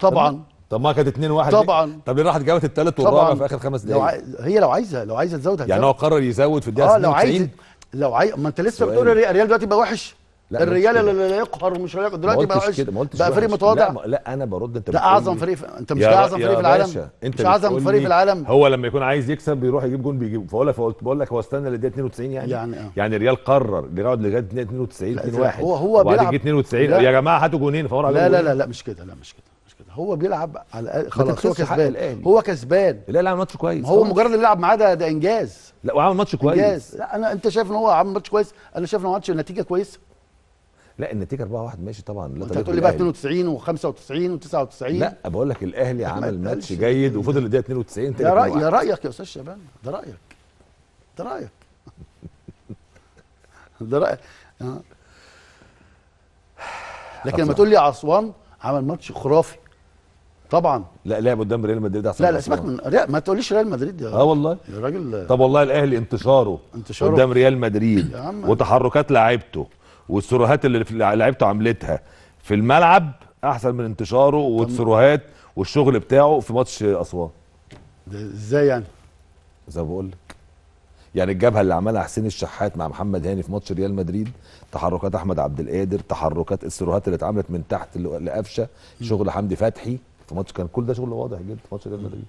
طبعا طب ما كانت 2 1 طبعا طب ليه راحت جابت الثالث والرابع في اخر خمس دقائق هي لو عايزه لو عايزه تزود هتزود يعني هو قرر يزود في الدقيقه 92 اه لو عايز لو عايز ما انت لسه بتقول الريال دلوقتي بقى وحش لا الريال اللي لا يقهر ومش لا يقهر دلوقتي بقى وحش بقى فريق متواضع لا, لا انا برد انت ده اعظم فريق في... انت مش اعظم فريق في العالم انت مش اعظم فريق في العالم هو لما يكون عايز يكسب بيروح يجيب جون بيجيبه فاقول فقلت بقول لك هو استنى لدقيقه 92 يعني يعني, آه. يعني الريال قرر يقعد لغايه 92 2 1 هو هو بيلعب 92 يا جماعه هاتوا جونين فهو لا لا لا لا مش كده لا مش كده هو بيلعب على خلاص هو كسبان هو كسبان الاهلي عمل ماتش كويس هو مجرد اللي لعب معاه ده ده انجاز لا وعمل ماتش كويس انجاز لا انا انت شايف ان هو عمل ماتش كويس انا شايف ان هو ماتش نتيجه كويسه لا النتيجه 4 1 ماشي طبعا لا انت هتقول لي بقى 92 و95 و99 لا بقول لك الاهلي عمل ماتش جيد وفضل الدقيقه 92 يا رايك يا رايك يا استاذ شبان ده رايك ده رايك ده رايك آه. لكن لما تقول لي اسوان عمل ماتش خرافي طبعا لا لعب قدام ريال مدريد احسن لا لا سيبك من ريال ما تقوليش ريال مدريد يا اه والله يا راجل طب والله الاهلي انتشاره انتشاره قدام ريال مدريد وتحركات لعيبته والسروهات اللي لعيبته عملتها في الملعب احسن من انتشاره والسروهات والشغل بتاعه في ماتش اسوان ازاي يعني زي ما بقول لك يعني الجبهه اللي عملها حسين الشحات مع محمد هاني في ماتش ريال مدريد تحركات احمد عبد القادر تحركات السروهات اللي اتعملت من تحت لقفشه شغل حمدي فتحي في ماتش كان كل ده شغل واضح جدا في ماتش ريال مدريد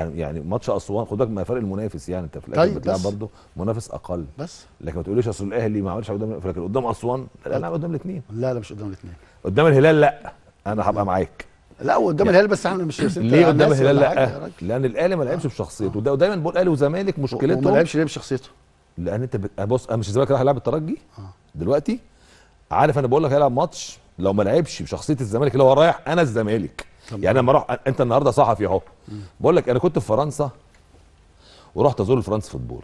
يعني ماتش اسوان خد بالك ما فرق المنافس يعني انت في الاخر طيب، بتلعب برضه منافس اقل بس لكن ما تقوليش اصل الاهلي ما عملش قدام لكن قدام اسوان لا لا قدام الاثنين لا لا مش قدام الاثنين قدام الهلال لا انا هبقى معاك لا قدام يعني الهلال بس احنا مش ليه قدام الهلال لا آه، لان الاهلي ما لعبش آه. بشخصيته وده ودايما بقول الاهلي وزمالك مشكلته ما لعبش ليه بشخصيته لان انت بص مش الزمالك راح يلعب الترجي آه. دلوقتي عارف انا بقول لك هيلعب ماتش لو ما لعبش بشخصيه الزمالك اللي هو رايح انا الزمالك يعني لما اروح انت النهارده صحفي اهو بقول لك انا كنت في فرنسا ورحت ازور الفرنس فوتبول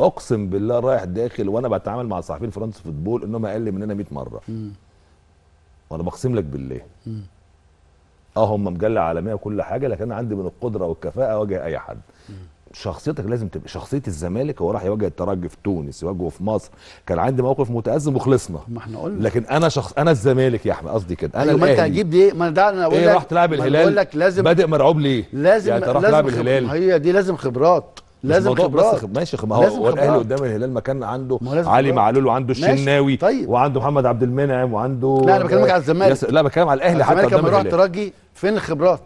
اقسم بالله رايح داخل وانا بتعامل مع صحفيين الفرنسي فوتبول انهم اقل مننا 100 مره وانا بقسم لك بالله اه هم مجله عالميه وكل حاجه لكن انا عندي من القدره والكفاءه واجه اي حد شخصيتك لازم تبقى شخصيه الزمالك هو راح يواجه الترجي في تونس يواجهه في مصر كان عندي موقف متازم وخلصنا ما احنا قلنا لكن انا شخص انا الزمالك يا احمد قصدي كده انا أيوة، ما انت هتجيب دي ما انا اقول إيه، لك ايه راح تلعب الهلال بقول لك لازم بادئ مرعوب ليه لازم يعني راح تلعب الهلال هي دي لازم خبرات لازم خبرات بس ماشي ما هو, هو الاهلي قدام الهلال ما كان عنده علي معلول وعنده الشناوي طيب. وعنده محمد عبد المنعم وعنده لا انا بكلمك على الزمالك لا بكلم على الاهلي حتى قدام الهلال لما رحت ترجي فين الخبرات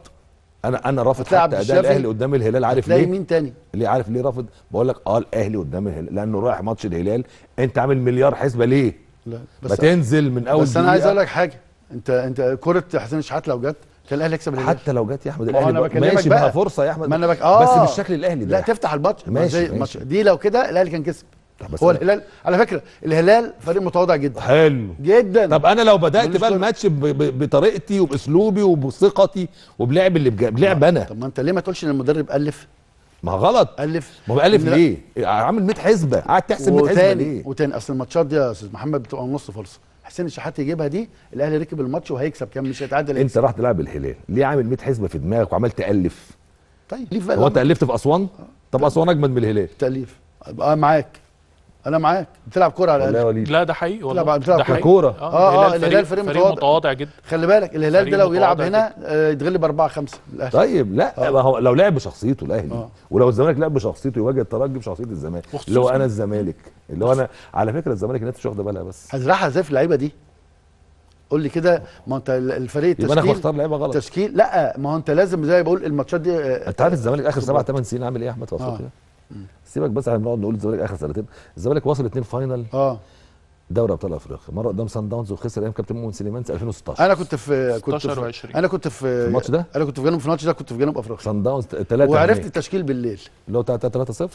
انا انا رافض حتى اداء الاهلي قدام الهلال عارف ليه؟ مين تاني؟ ليه عارف ليه رافض؟ بقول لك اه الاهلي قدام الهلال لانه رايح ماتش الهلال انت عامل مليار حسبه ليه؟ لا بس بتنزل من اول بس انا عايز اقول لك حاجه انت انت كره حسين شحات لو جت كان الاهلي يكسب الهلال حتى لو جت يا احمد الاهلي بقى ماشي بقى فرصه يا احمد ما انا بك... آه بس بالشكل الاهلي ده لا تفتح الماتش ماشي, ماشي. دي لو كده الاهلي كان كسب طب هو الهلال على فكره الهلال فريق متواضع جدا حلو جدا طب انا لو بدات بقى الماتش بطريقتي وباسلوبي وبثقتي وبلعب اللي بجا... بلعب انا طب ما انت ليه ما تقولش ان المدرب الف ما غلط الف ما هو الف ليه؟ عامل 100 حسبه قاعد تحسب 100 حسبه ليه؟ وتاني اصل الماتشات دي يا استاذ محمد بتبقى نص فرصه حسين الشحات يجيبها دي الاهلي ركب الماتش وهيكسب كام مش هيتعادل انت راح تلعب الهلال ليه عامل 100 حسبه في دماغك وعمال تالف؟ طيب هو انت الفت في اسوان؟ طب طيب. اسوان اجمد من الهلال تاليف ابقى آه، معاك انا معاك بتلعب كوره على الاقل وليد. لا ده حقيقي والله بتلعب, بتلعب ده كوره آه،, اه اه الهلال فريق, فريق متواضع. جدا خلي بالك الهلال ده لو يلعب هنا آه، يتغلب 4 5 طيب لا آه. ما هو لو لعب بشخصيته الاهلي آه. ولو الزمالك لعب بشخصيته يواجه الترجي بشخصيه الزمالك اللي هو انا الزمالك اللي هو انا على فكره الزمالك الناس مش واخده بالها بس هزرعها ازاي في اللعيبه دي؟ قول لي كده ما انت الفريق التشكيل يبقى انا بختار لعيبه غلط تشكيل لا ما هو انت لازم زي ما بقول الماتشات دي انت عارف الزمالك اخر سبع ثمان سنين عامل ايه يا احمد توفيق آه. سيبك بس احنا بنقعد نقول الزمالك اخر سنتين الزمالك وصل اثنين فاينل اه دوري ابطال افريقيا مره قدام سان داونز وخسر ايام كابتن مؤمن سليمان 2016 انا كنت في كنت في انا كنت في الماتش ده انا كنت في جنوب في الماتش ده كنت في جنوب افريقيا سان داونز 3 وعرفت التشكيل بالليل اللي هو 3 0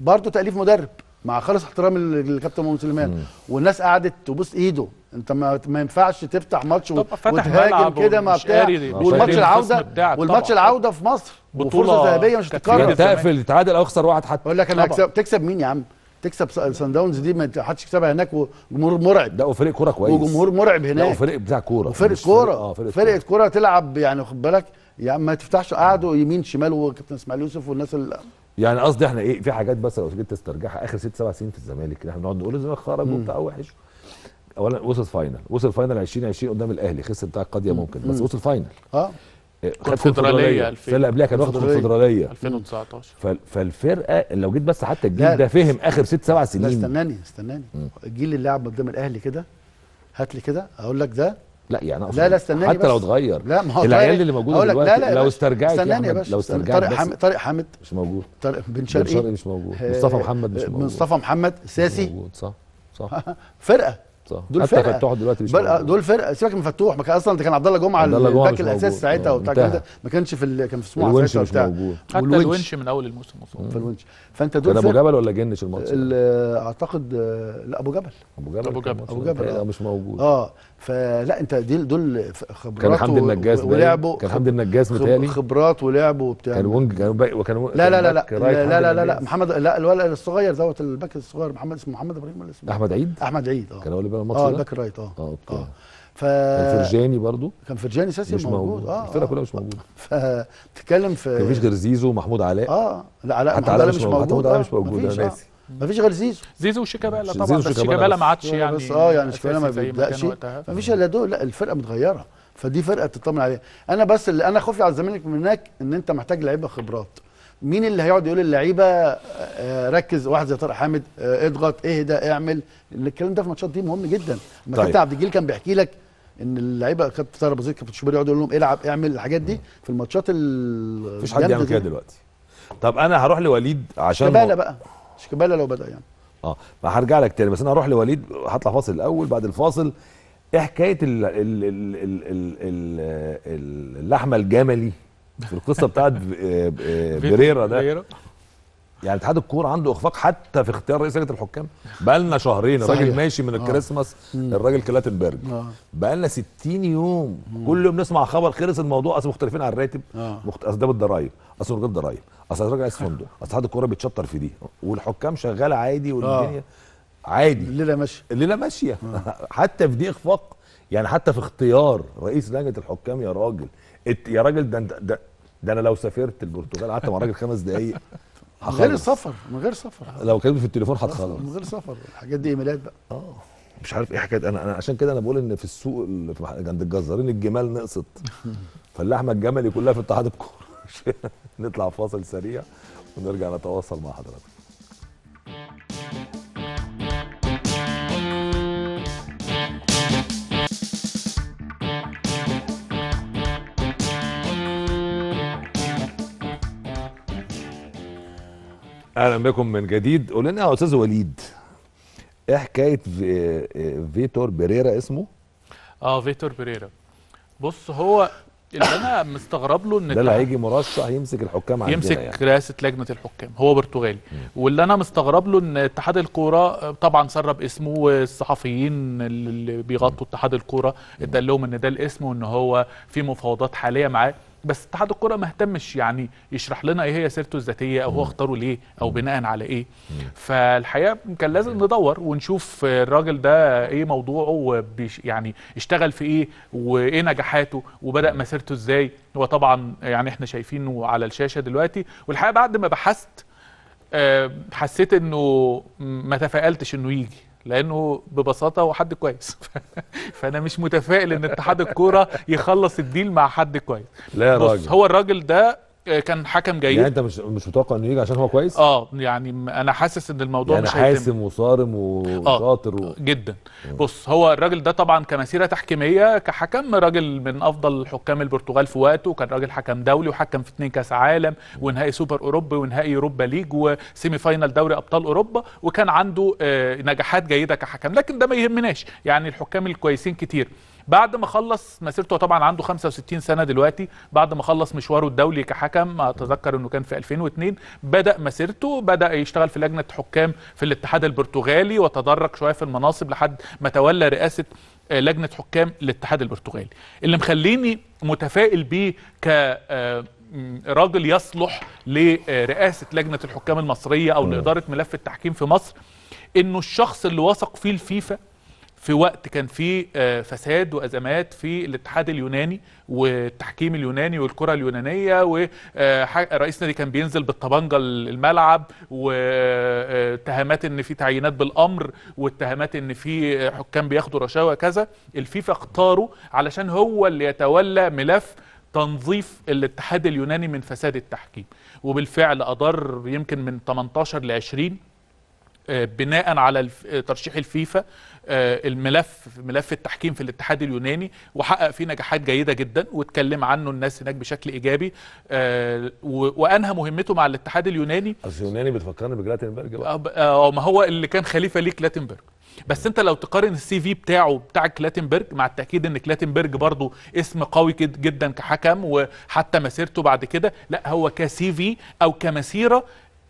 برضه تاليف مدرب مع خالص احترامي للكابتن محمود سليمان والناس قعدت تبص ايده انت ما, ما ينفعش تفتح ماتش وتهاجم كده ما بتاع والماتش العوده والماتش العوده في مصر بطوله ذهبيه مش هتتكرر تقفل تتعادل او اخسر واحد حتى اقول لك انا هكسب تكسب مين يا عم تكسب سان داونز دي ما حدش يكسبها هناك وجمهور مرعب لا وفريق كوره كويس وجمهور مرعب هناك لا وفريق بتاع كوره وفريق كوره اه فرقه كوره تلعب يعني خد بالك يا عم ما تفتحش قعدوا يمين شمال وكابتن اسماعيل يوسف والناس اللي يعني قصدي احنا ايه في حاجات بس لو جيت تسترجعها اخر ست سبع سنين في الزمالك احنا بنقعد نقول الزمالك خرج وبتاع وحش اولا وصل فاينل وصل فاينل 2020 قدام الاهلي خسر بتاع القضيه ممكن بس وصل فاينل اه, آه، الكونفدراليه اللي قبلها كان واخد الكونفدراليه 2019 فالفرقه لو جيت بس حتى الجيل ده فهم اخر ست سبع سنين لا استناني استناني الجيل اللي لعب قدام الاهلي كده هات لي كده اقول لك ده لا يعني لا لا استناني حتى بس. لو اتغير لا ما هو العيال اللي موجوده دلوقتي لا لا لو استرجعت استناني يا باشا لو استرجعت طارق حامد طارق حامد مش موجود طارق بن شرقي بن شرقي مش آه، آه، موجود مصطفى محمد مش موجود مصطفى محمد ساسي مش موجود صح صح فرقه صح دول حتى فرقه فتوح دلوقتي مش بل... آه، دول فرقه سيبك من فتوح ما كان اصلا كان عبد الله جمعه الباك الاساسي ساعتها وبتاع كده ما كانش في ال... كان في سموحه ساعتها وبتاع حتى الونش من اول الموسم في الونش فانت دول ابو جبل ولا جنش الماتش اعتقد لا ابو جبل ابو جبل ابو جبل ابو جبل مش موجود اه فلا انت دي دول خبرات كان حمدي النجاز ولعبه كان حمدي النجاز متهيألي خبرات ولعبه وبتاع كان وينج كان وكان لا لا لا لا لا لا, لا, لا محمد لا الولد الصغير دوت الباك الصغير محمد اسمه محمد ابراهيم ولا اسمه احمد عيد احمد عيد اه كان هو اللي بيلعب الماتش اه الباك الرايت اه اه اوكي آه. ف... كان فرجاني برضو كان فرجاني اساسي مش موجود, موجود. اه الفرقه آه. كلها مش موجوده فبتتكلم في مفيش غير زيزو ومحمود علاء اه لا علاء حتى علاء مش موجود حتى محمود علاء مش آه، موجود انا آه. ناسي مفيش غير زيزو زيزو وشيكابالا طبعا بس شيكابالا ما عادش يعني بس اه يعني شيكابالا ما بيبداش مفيش الا دول لا الفرقه متغيره فدي فرقه تطمن عليها انا بس اللي انا خوفي على الزمالك من هناك ان انت محتاج لعيبه خبرات مين اللي هيقعد يقول للعيبه آه، آه، ركز واحد زي طارق حامد آه، اضغط اهدى اعمل الكلام ده في الماتشات دي مهم جدا ما طيب. كابتن عبد الجليل كان بيحكي لك ان اللعيبه كابتن طارق بزيك كابتن شوبير يقعد يقول لهم العب اعمل الحاجات دي في الماتشات مفيش حد يعمل كده دلوقتي طب انا هروح لوليد عشان شيكابالا بقى شيكابالا لو بدا يعني اه فهرجع لك تاني بس انا هروح لوليد هطلع فاصل الاول بعد الفاصل ايه حكايه اللحمه الجملي في القصه بتاعت آه، آه، بيريرا ده يعني اتحاد الكوره عنده اخفاق حتى في اختيار رئيس لجنه الحكام بقى لنا شهرين الراجل ماشي من آه. الكريسماس الراجل كلاتنبرج آه. بقى لنا 60 يوم مم. كل يوم نسمع خبر خلص الموضوع اصل مختلفين على الراتب آه. مخت... ده بالضرايب اصل غير الضرايب اصل الراجل عايز فندق اصل اتحاد الكوره بيتشطر في دي والحكام شغاله عادي والدنيا عادي الليله ماشيه الليله ماشيه حتى في دي اخفاق يعني حتى في اختيار رئيس لجنه الحكام يا راجل يا راجل ده ده, ده انا لو سافرت البرتغال قعدت مع راجل خمس دقايق من غير سفر من غير سفر لو كلمت في التليفون هتخلص من غير سفر الحاجات دي ايميلات بقى اه مش عارف ايه حكايه انا انا عشان كده انا بقول ان في السوق اللي في عند الجزارين الجمال نقصت فاللحمه الجملي كلها في اتحاد الكوره نطلع فاصل سريع ونرجع نتواصل مع حضراتكم اهلا بكم من جديد قول لنا يا استاذ وليد ايه حكايه في... فيتور بيريرا اسمه اه فيتور بيريرا بص هو اللي انا مستغرب له ان ده اللي هيجي مرشح يمسك الحكام عندنا يمسك يعني. رئاسه لجنه الحكام هو برتغالي واللي انا مستغرب له ان اتحاد الكوره طبعا سرب اسمه والصحفيين اللي بيغطوا اتحاد الكوره اتقال لهم ان ده الاسم وان هو في مفاوضات حاليه معاه بس اتحاد الكره ما اهتمش يعني يشرح لنا ايه هي سيرته الذاتيه او هو اختاره ليه او بناء على ايه فالحقيقه كان لازم ندور ونشوف الراجل ده ايه موضوعه يعني اشتغل في ايه وايه نجاحاته وبدا مسيرته ازاي هو طبعا يعني احنا شايفينه على الشاشه دلوقتي والحقيقه بعد ما بحثت آه، حسيت انه ما تفائلتش انه يجي لانه ببساطه هو حد كويس فانا مش متفائل ان اتحاد الكوره يخلص الديل مع حد كويس لا يا راجل هو الراجل ده آه، كان حكم جيد يعني انت مش مش متوقع انه يجي عشان هو كويس اه يعني انا حاسس ان الموضوع يعني مش هيتم حاسم وصارم آه، وشاطر آه و... جدا مم. آه. بص هو الراجل ده طبعا كمسيره تحكيميه كحكم راجل من افضل حكام البرتغال في وقته كان راجل حكم دولي وحكم في اثنين كاس عالم ونهائي سوبر اوروبي ونهائي يوروبا ليج وسيمي فاينال دوري ابطال اوروبا وكان عنده آه نجاحات جيده كحكم لكن ده ما يهمناش يعني الحكام الكويسين كتير بعد ما خلص مسيرته طبعا عنده 65 سنه دلوقتي بعد ما خلص مشواره الدولي كحكم اتذكر انه كان في 2002 بدا مسيرته بدا يشتغل في لجنه حكام في الاتحاد البرتغالي وتدرج شويه في المناصب لحد ما تولى رئاسه آه، لجنه حكام الاتحاد البرتغالي اللي مخليني متفائل بيه ك آه، راجل يصلح لرئاسه لجنه الحكام المصريه او لاداره ملف التحكيم في مصر انه الشخص اللي وثق فيه الفيفا في وقت كان فيه آه، فساد وازمات في الاتحاد اليوناني والتحكيم اليوناني والكره اليونانيه ورئيسنا آه، دي كان بينزل بالطبنجه الملعب واتهامات آه، ان في تعيينات بالامر واتهامات ان في حكام بياخدوا رشاوى كذا الفيفا اختاره علشان هو اللي يتولى ملف تنظيف الاتحاد اليوناني من فساد التحكيم وبالفعل اضر يمكن من 18 ل 20 بناء على ترشيح الفيفا آه، الملف ملف التحكيم في الاتحاد اليوناني وحقق فيه نجاحات جيده جدا واتكلم عنه الناس هناك بشكل ايجابي آه، وانهى مهمته مع الاتحاد اليوناني اصل اليوناني بتفكرني بجلاتنبرج آه،, اه ما هو اللي كان خليفه ليه كلاتنبرج بس انت لو تقارن السي في بتاعه بتاع كلاتنبرج مع التاكيد ان كلاتنبرج برضه اسم قوي جدا كحكم وحتى مسيرته بعد كده لا هو كسي في او كمسيره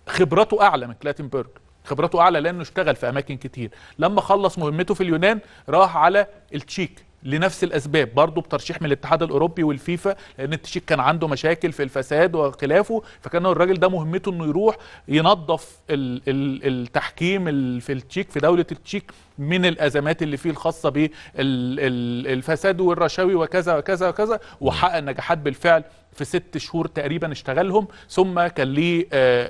خبرته اعلى من كلاتنبرج خبراته اعلى لانه اشتغل في اماكن كتير لما خلص مهمته في اليونان راح على التشيك لنفس الاسباب برضه بترشيح من الاتحاد الاوروبي والفيفا لان التشيك كان عنده مشاكل في الفساد وخلافه فكان الراجل ده مهمته انه يروح ينظف التحكيم في التشيك في دوله التشيك من الازمات اللي فيه الخاصه بالفساد والرشاوي وكذا وكذا وكذا وحقق نجاحات بالفعل في ست شهور تقريبا اشتغلهم ثم كان ليه آه،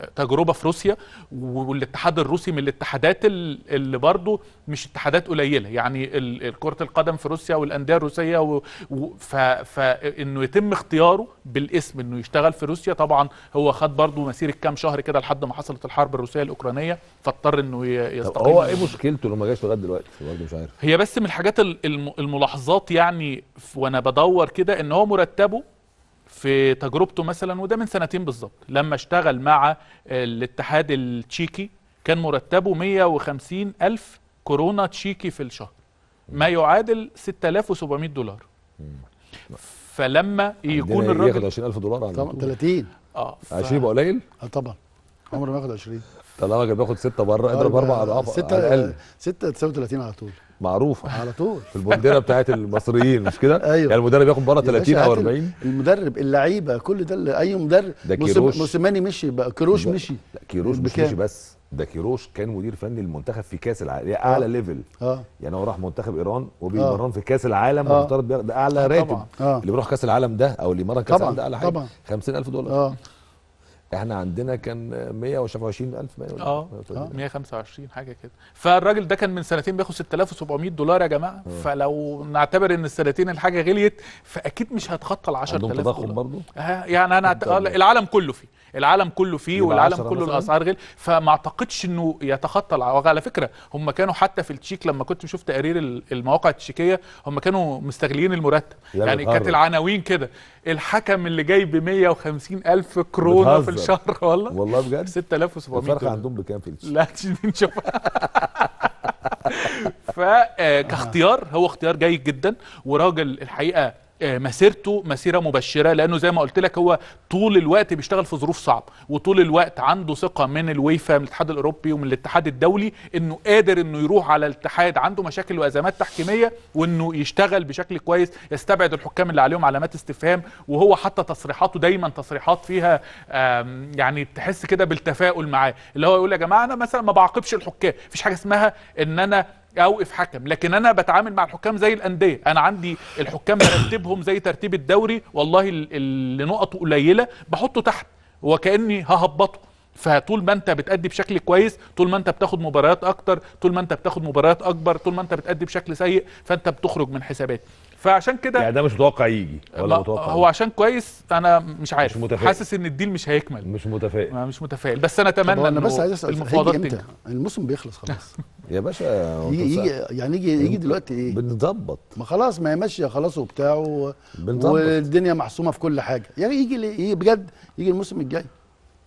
آه، تجربه في روسيا والاتحاد الروسي من الاتحادات اللي برضه مش اتحادات قليله يعني كره القدم في روسيا والانديه الروسيه و... و... ف... فانه يتم اختياره بالاسم انه يشتغل في روسيا طبعا هو خد برضه مسيره كام شهر كده لحد ما حصلت الحرب الروسيه الاوكرانيه فاضطر انه يستقيل هو ايه مشكلته لو ما جاش لغايه دلوقتي برضه مش عارف هي بس من الحاجات الملاحظات يعني وانا بدور كده ان هو مرتبه في تجربته مثلا وده من سنتين بالظبط لما اشتغل مع الاتحاد التشيكي كان مرتبه 150 ألف كورونا تشيكي في الشهر ما يعادل 6700 دولار فلما يكون الراجل ياخد 20000 دولار على طبعا 30 اه 20 آه، يبقى قليل؟ اه طبعا عمره ما ياخد 20 طالما كان بياخد 6 بره اضرب آه، 4 اضعاف 6 6 تساوي 30 على طول معروفه على طول في البندره بتاعت المصريين مش كده أيوة. يعني المدرب ياخد بره 30 او 40 المدرب اللعيبه كل ده اي مدرب ده كيروش موسيماني مشي كيروش مشي لا كيروش مش مشي بس ده كيروش كان مدير فني المنتخب في كاس العالم يعني آه. اعلى آه. ليفل آه. يعني هو راح منتخب ايران وبيمرن آه. في كاس العالم آه. ومفترض ده اعلى راتب آه. اللي بيروح كاس العالم ده او اللي مره كاس العالم ده اعلى حاجه 50000 دولار آه. احنا عندنا كان 127000 اه 125 آه، حاجه كده فالراجل ده كان من سنتين بياخد 6700 دولار يا جماعه أوه. فلو نعتبر ان السنتين الحاجه غليت فاكيد مش هتخطى ال 10000 دولار تضخم برضه آه، يعني انا أت... آه، العالم كله فيه العالم كله فيه والعالم كله الاسعار غير فما اعتقدش انه يتخطى على فكره هم كانوا حتى في التشيك لما كنت بشوف تقارير المواقع التشيكيه هم كانوا مستغلين المرتب يعني كانت العناوين كده الحكم اللي جاي ب 150 الف كرونه في الشهر والله والله بجد 6700 الفرق عندهم بكام في التشيك لا نشوف فكاختيار آه، هو اختيار جيد جدا وراجل الحقيقه آه، مسيرته مسيره مبشره لانه زي ما قلت لك هو طول الوقت بيشتغل في ظروف صعبه وطول الوقت عنده ثقه من الويفا من الاتحاد الاوروبي ومن الاتحاد الدولي انه قادر انه يروح على الاتحاد عنده مشاكل وازمات تحكيميه وانه يشتغل بشكل كويس يستبعد الحكام اللي عليهم علامات استفهام وهو حتى تصريحاته دايما تصريحات فيها يعني تحس كده بالتفاؤل معاه اللي هو يقول يا جماعه انا مثلا ما بعاقبش الحكام مفيش حاجه اسمها ان انا اوقف حكم لكن انا بتعامل مع الحكام زي الانديه انا عندي الحكام برتبهم زي ترتيب الدوري والله اللي نقطه قليله بحطه تحت وكاني ههبطه فطول ما انت بتأدي بشكل كويس طول ما انت بتاخد مباريات اكتر طول ما انت بتاخد مباريات اكبر طول ما انت بتأدي بشكل سيء فانت بتخرج من حساباتي فعشان كده يعني ده مش متوقع يجي ولا متوقع هو عشان كويس انا مش عارف مش متفائل. حاسس ان الديل مش هيكمل مش متفائل مش متفائل بس انا اتمنى انا بس عايز اسال المفاوضات الموسم بيخلص خلاص يا باشا يجي, يجي يعني يجي يجي دلوقتي ايه بنظبط ما خلاص ما هي ماشيه خلاص وبتاع والدنيا محسومه في كل حاجه يعني يجي ليه بجد يجي الموسم الجاي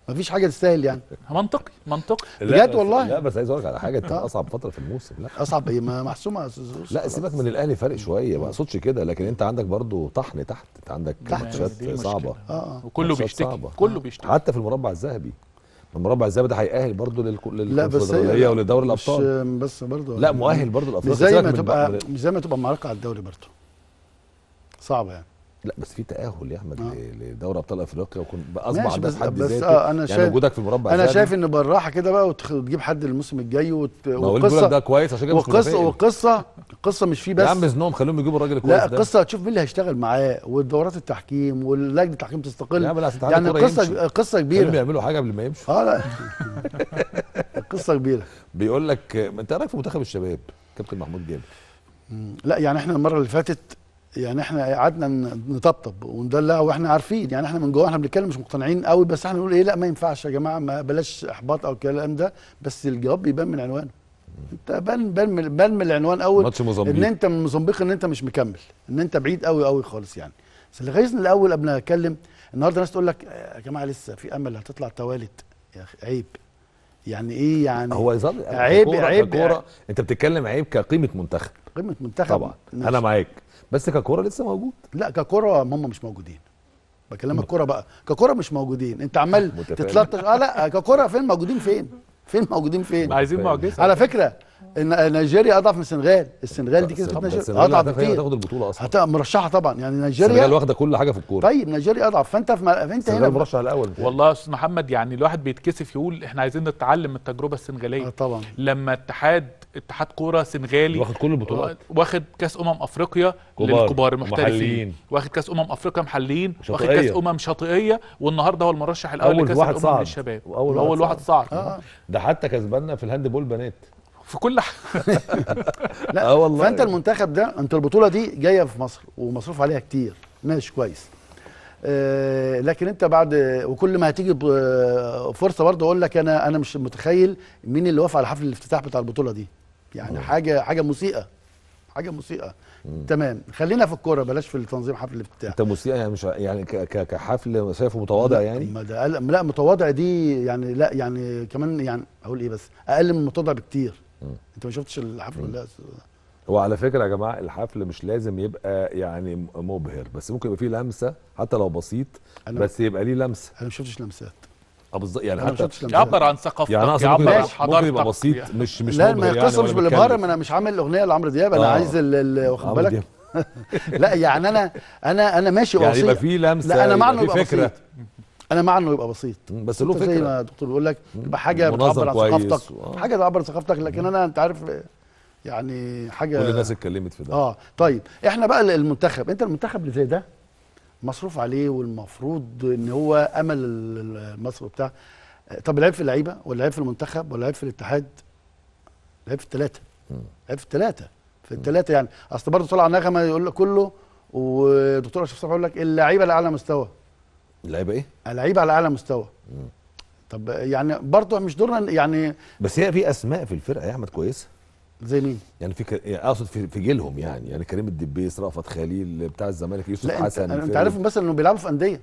مفيش حاجه تستاهل يعني منطقي منطقي بجد والله لا بس عايز اقول لك على حاجه انت آه. اصعب فتره في الموسم لا اصعب ايه محسومه لا سيبك من الاهلي فرق شويه ما اقصدش كده لكن انت عندك برضو طحن تحت انت عندك ماتشات صعبه اه, آه. وكله بيشتكي كله بيشتكي حتى في المربع الذهبي المربع الذهبي ده هيأهل برضه للكونفدرالية ولدوري الابطال مش بس برضه لا مؤهل برضه الافريقي زي ما تبقى زي ما تبقى معركه على الدوري برضه صعبه يعني لا بس في تاهل يا احمد آه. لدوري ابطال افريقيا وكون اصبح بس في حد ذاتي آه انا يعني شايف يعني وجودك في المربع انا شايف ان بالراحه كده بقى وتجيب حد الموسم الجاي وت... وقصه ده كويس عشان كده وقصه وقصه قصه مش فيه بس يا عم زنهم خليهم يجيبوا الراجل الكويس لا قصه هتشوف مين اللي هيشتغل معاه ودورات التحكيم واللجنه التحكيم تستقل يعني قصه قصه كبيره بيعملوا حاجه قبل ما يمشوا اه لا قصه كبيره بيقول لك انت إيه رايك في منتخب الشباب كابتن محمود جابر لا يعني احنا المره اللي فاتت يعني احنا قعدنا نطبطب وندلع واحنا عارفين يعني احنا من جوه احنا بنتكلم مش مقتنعين قوي بس احنا بنقول ايه لا ما ينفعش يا جماعه ما بلاش احباط او الكلام ده بس الجواب بيبان من عنوانه انت بان بان من بان من العنوان اول ماتش ان انت من موزمبيق ان انت مش مكمل ان انت بعيد قوي قوي خالص يعني بس اللي غيظني الاول قبل ما اتكلم النهارده الناس تقول لك آه، يا جماعه لسه في امل هتطلع توالد يا اخي عيب يعني ايه يعني هو عيب عيب, عيب, كوره انت بتتكلم عيب كقيمه منتخب قيمه منتخب طبعا انا معاك بس ككره لسه موجود لا ككره هم مش موجودين بكلمك كوره بقى ككوره مش موجودين انت عمال تتلطش اه لا ككوره فين موجودين فين فين موجودين فين عايزين معجزه على فكره ان نيجيريا اضعف من السنغال السنغال دي كسبت نيجيريا اضعف بكتير هتاخد البطوله اصلا هتبقى مرشحه طبعا يعني نيجيريا السنغال واخده كل حاجه في الكوره طيب نيجيريا اضعف فانت في مل... فانت هنا المرشح الاول والله يا استاذ محمد يعني الواحد بيتكسف يقول احنا عايزين نتعلم من التجربه السنغاليه آه طبعا لما اتحاد اتحاد كوره سنغالي واخد كل البطولات واخد كاس امم افريقيا كبار للكبار المحترفين واخد كاس امم افريقيا محليين واخد كاس امم شاطئيه والنهارده هو المرشح الاول لكاس الامم صعد. للشباب اول واحد, واحد صعد آه. ده حتى كسبنا في الهاند بول بنات في كل حاجه لا آه والله فانت المنتخب ده انت البطوله دي جايه في مصر ومصروف عليها كتير ماشي كويس آه لكن انت بعد وكل ما هتيجي فرصه برضه اقول لك انا انا مش متخيل مين اللي وافق على حفل الافتتاح بتاع البطوله دي يعني آه. حاجه حاجه مسيئه حاجه مسيئه تمام خلينا في الكوره بلاش في التنظيم حفل الافتتاح انت مسيئه يعني مش يعني كحفل شايفه متواضع يعني ما ده لا متواضع دي يعني لا يعني كمان يعني اقول ايه بس اقل من متواضع بكتير مم. انت ما شفتش الحفل لا هو على فكره يا جماعه الحفل مش لازم يبقى يعني مبهر بس ممكن يبقى فيه لمسه حتى لو بسيط بس يبقى ليه لمسه انا ما شفتش لمسات بالظبط يعني حتى يعبر عن ثقافتك يعني يعبر عن حضارتك يبقى بسيط مش مش لا ما القصه يعني، مش بالابهار ما انا مش عامل الاغنيه لعمرو دياب انا آه. عايز واخد بالك لا يعني انا انا انا ماشي يعني يبقى في لمسه لا انا مع انه يبقى بسيط انا مع انه يبقى بسيط بس له فكره زي ما الدكتور بيقول لك يبقى حاجه بتعبر عن ثقافتك آه. حاجه تعبر عن ثقافتك لكن انا انت عارف يعني حاجه كل الناس اتكلمت في ده اه طيب احنا بقى المنتخب انت المنتخب اللي زي ده مصروف عليه والمفروض ان هو امل مصر وبتاع طب لعيب في اللعيبه ولا لعيب في المنتخب ولا لعيب في الاتحاد لعيب في الثلاثه لعيب في الثلاثه في الثلاثه يعني اصل برضه طلع نغمه يقول لك كله ودكتور اشرف صبحي يقول لك اللعيبه على اعلى مستوى اللعيبه ايه؟ اللعيبه على اعلى مستوى طب يعني برضه مش دورنا يعني بس هي في اسماء في الفرقه يا احمد كويسه زي مين؟ يعني في ك... إيه، اقصد في, في جيلهم يعني يعني كريم الدبيس رأفت خليل بتاع الزمالك يوسف لا حسن انت, انت عارف مثلا انهم بيلعبوا في انديه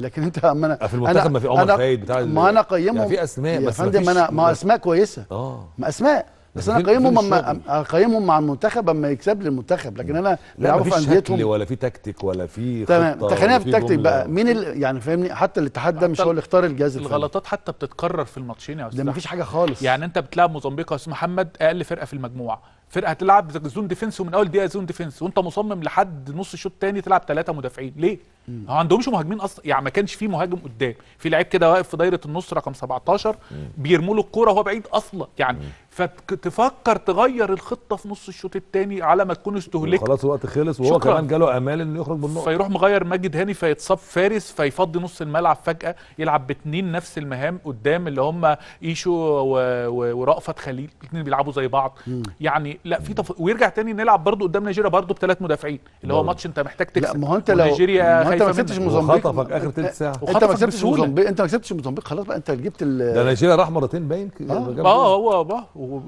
لكن انت اما انا في المنتخب ما في عمر فايد بتاع ما انا قيمهم يعني في اسماء يا بس فندم ما انا ما اسماء كويسه اه ما اسماء بس انا اقيمهم اما اقيمهم مع المنتخب اما يكسب لي المنتخب لكن انا لا في شكل ولا في تكتيك ولا في تمام خلينا في التكتيك بقى مين اللي يعني فاهمني حتى الاتحاد ده مش هو اللي اختار الجهاز الغلطات حتى بتتكرر في الماتشين يا استاذ ده مفيش حاجه خالص يعني انت بتلعب موزمبيق يا استاذ محمد اقل فرقه في المجموعه فرقه هتلعب زون ديفنس ومن اول دقيقه زون ديفنس وانت مصمم لحد نص الشوط الثاني تلعب ثلاثه مدافعين ليه؟ ما عندهمش مهاجمين اصلا يعني ما كانش في مهاجم قدام في لعيب كده واقف في دايره النص رقم 17 بيرموا له الكوره وهو بعيد اصلا يعني فتفكر تغير الخطه في نص الشوط الثاني على ما تكون استهلكت خلاص الوقت خلص وهو شكرا. كمان جاله امال انه يخرج بالنقطه فيروح مغير ماجد هاني فيتصاب فارس فيفضي نص الملعب فجاه يلعب باثنين نفس المهام قدام اللي هم ايشو و... و... ورأفت خليل الاثنين بيلعبوا زي بعض م. يعني لا في تف... ويرجع تاني نلعب برضه قدام نيجيريا برضه بثلاث مدافعين اللي هو ماتش انت محتاج تكسب لا ما هو انت لو نيجيريا ما انت ما كسبتش موزمبيق خطفك اخر ثلث ساعه انت ما كسبتش موزمبيق انت ما كسبتش موزمبيق خلاص بقى انت جبت ال... ده نيجيريا راح مرتين باين اه اه اه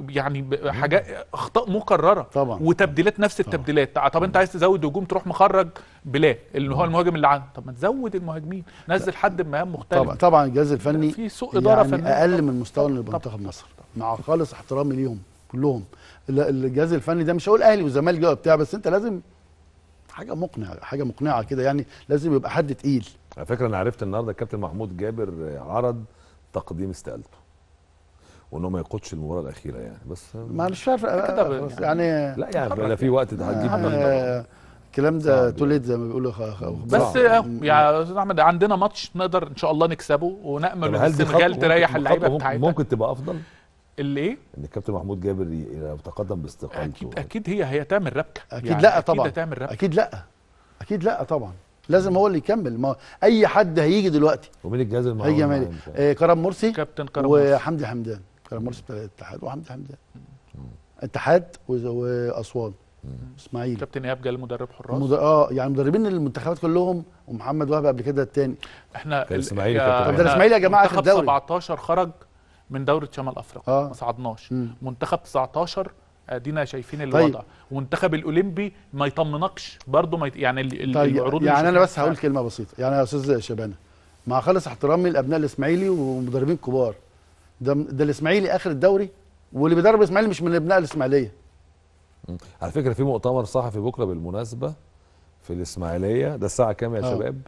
يعني حاجات اخطاء مكرره طبعا وتبديلات نفس التبديلات طب انت عايز تزود هجوم تروح مخرج بلا اللي هو المهاجم اللي عنده طب ما تزود المهاجمين نزل حد بمهام مختلفه طبعا طبعا الجهاز الفني في سوء اداره فنيه يعني اقل من مستوى المنتخب مصر مع خالص احترامي ليهم كلهم الجهاز الفني ده مش هقول اهلي وزمالك بتاع بس انت لازم حاجه مقنعه حاجه مقنعه كده يعني لازم يبقى حد تقيل على فكره انا عرفت النهارده الكابتن محمود جابر عرض تقديم استقالته وان هو ما يقودش المباراه الاخيره يعني بس معلش عارف يعني, يعني لا يعني لا في يعني. وقت هتجيب يعني الكلام ده يعني. توليد زي ما بيقولوا بس يا استاذ احمد عندنا ماتش نقدر ان شاء الله نكسبه ونامل ان السنغال تريح اللعيبه بتاعتها ممكن تبقى افضل اللي ايه ان الكابتن محمود جابر يتقدم باستقالته اكيد اكيد هي هيتعمل ربكه اكيد يعني لا طبعا اكيد هتعمل ربكه اكيد لا اكيد لا طبعا لازم هو اللي يكمل ما اي حد هيجي دلوقتي ومين الجهاز المعروف؟ هيجي مالي آه كرم مرسي كابتن كرم مرسي وحمدي حمدان كرم مرسي بتاع الاتحاد وحمدي حمدان اتحاد واسوان اسماعيل كابتن ايهاب جال مدرب حراس مد... اه يعني مدربين المنتخبات كلهم ومحمد وهبي قبل كده الثاني احنا الاسماعيلي كابتن اسماعيل يا جماعه اخد دوري 17 خرج من دوره شمال افريقيا آه. ما صعدناش مم. منتخب 19 ادينا شايفين طيب. الوضع طيب. وانتخب الاولمبي ما يطمنكش برضه ما يت... يعني ال... طيب العروض يعني انا بس هقول كلمه بسيطه يعني يا استاذ شبانه مع خالص احترامي لابناء الاسماعيلي ومدربين كبار ده ده الاسماعيلي اخر الدوري واللي بيدرب الاسماعيلي مش من ابناء الاسماعيليه على فكره في مؤتمر صحفي بكره بالمناسبه في الاسماعيليه ده الساعه كام يا آه. شباب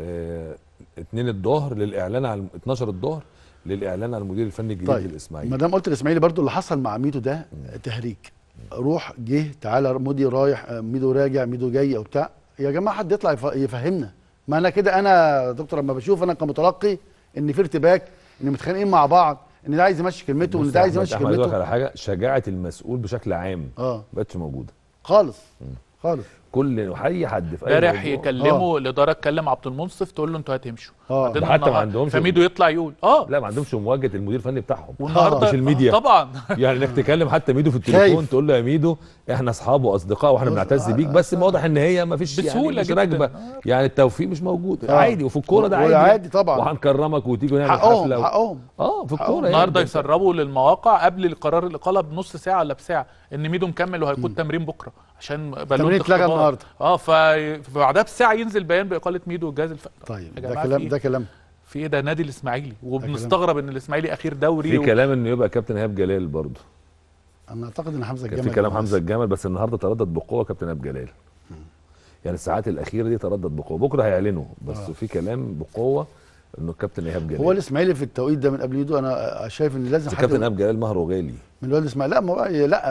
2 آه الظهر للاعلان عن 12 الظهر للاعلان عن المدير الفني الجديد طيب. للاسماعيلي ما دام قلت الاسماعيلي برضو اللي حصل مع ميدو ده مم. تهريك روح جه تعالى مودي رايح ميدو راجع ميدو جاي او بتاع يا جماعه حد يطلع يفهمنا ما انا كده انا دكتور لما بشوف انا كمتلقي ان في ارتباك ان متخانقين مع بعض ان ده عايز يمشي كلمته وان ده عايز يمشي كلمته على حاجه شجاعه المسؤول بشكل عام اه ما بقتش موجوده خالص مم. خالص كل حي حد في اي امبارح يكلمه آه. الاداره تكلم عبد المنصف تقول له انتوا هتمشوا اه حتى ما عندهمش فميدو يطلع يقول اه لا ما عندهمش مواجهه المدير الفني بتاعهم والنهارده مش الميديا طبعا يعني انك تكلم حتى ميدو في التليفون تقول له يا ميدو احنا اصحاب واصدقاء واحنا بنعتز آه. بيك بس واضح ان هي ما فيش يعني مش راكبه يعني التوفيق مش موجود آه. عادي وفي الكوره ده عادي عادي طبعا وهنكرمك وتيجي ونعمل حفله حقهم اه في الكوره يعني. النهارده يسربوا للمواقع قبل قرار الاقاله بنص ساعه ولا بساعه ان ميدو مكمل وهيكون تمرين بكره عشان بالون النهارده اه فبعدها بساعه ينزل بيان باقاله ميدو والجهاز الفني طيب ده كلام ده كلام في ايه ده نادي الاسماعيلي وبنستغرب ان الاسماعيلي اخير دوري في و... كلام انه يبقى كابتن ايهاب جلال برضه انا اعتقد ان حمزه الجمل في كلام حمزه الجمل بس النهارده تردد بقوه كابتن ايهاب جلال يعني الساعات الاخيره دي تردد بقوه بكره هيعلنوا بس آه. في كلام بقوه انه الكابتن ايهاب جلال هو الاسماعيلي في التوقيت ده من قبل يدو انا شايف ان لازم حد الكابتن ايهاب جلال مهره غالي من الواد اسماعيل لا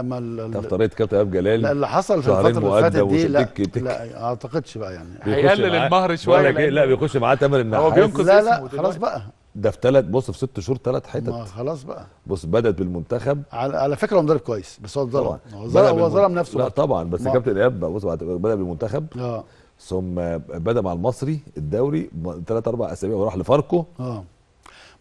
ما لا ما طريقه كابتن ايهاب جلال لا اللي حصل في الفتره اللي فاتت دي لا لا اعتقدش بقى يعني هيقلل المهر شويه إيه، لا بيخش معاه تامر النحاس هو بينقص لا لا خلاص بقى ده في ثلاث بص في ست شهور ثلاث حتت ما خلاص بقى بص بدات بالمنتخب على, على فكره هو مدرب كويس بس هو اتظلم هو ظلم نفسه لا طبعا بس الكابتن ايهاب بص بدا بالمنتخب اه ثم بدا مع المصري الدوري ثلاث اربع اسابيع وراح لفاركو اه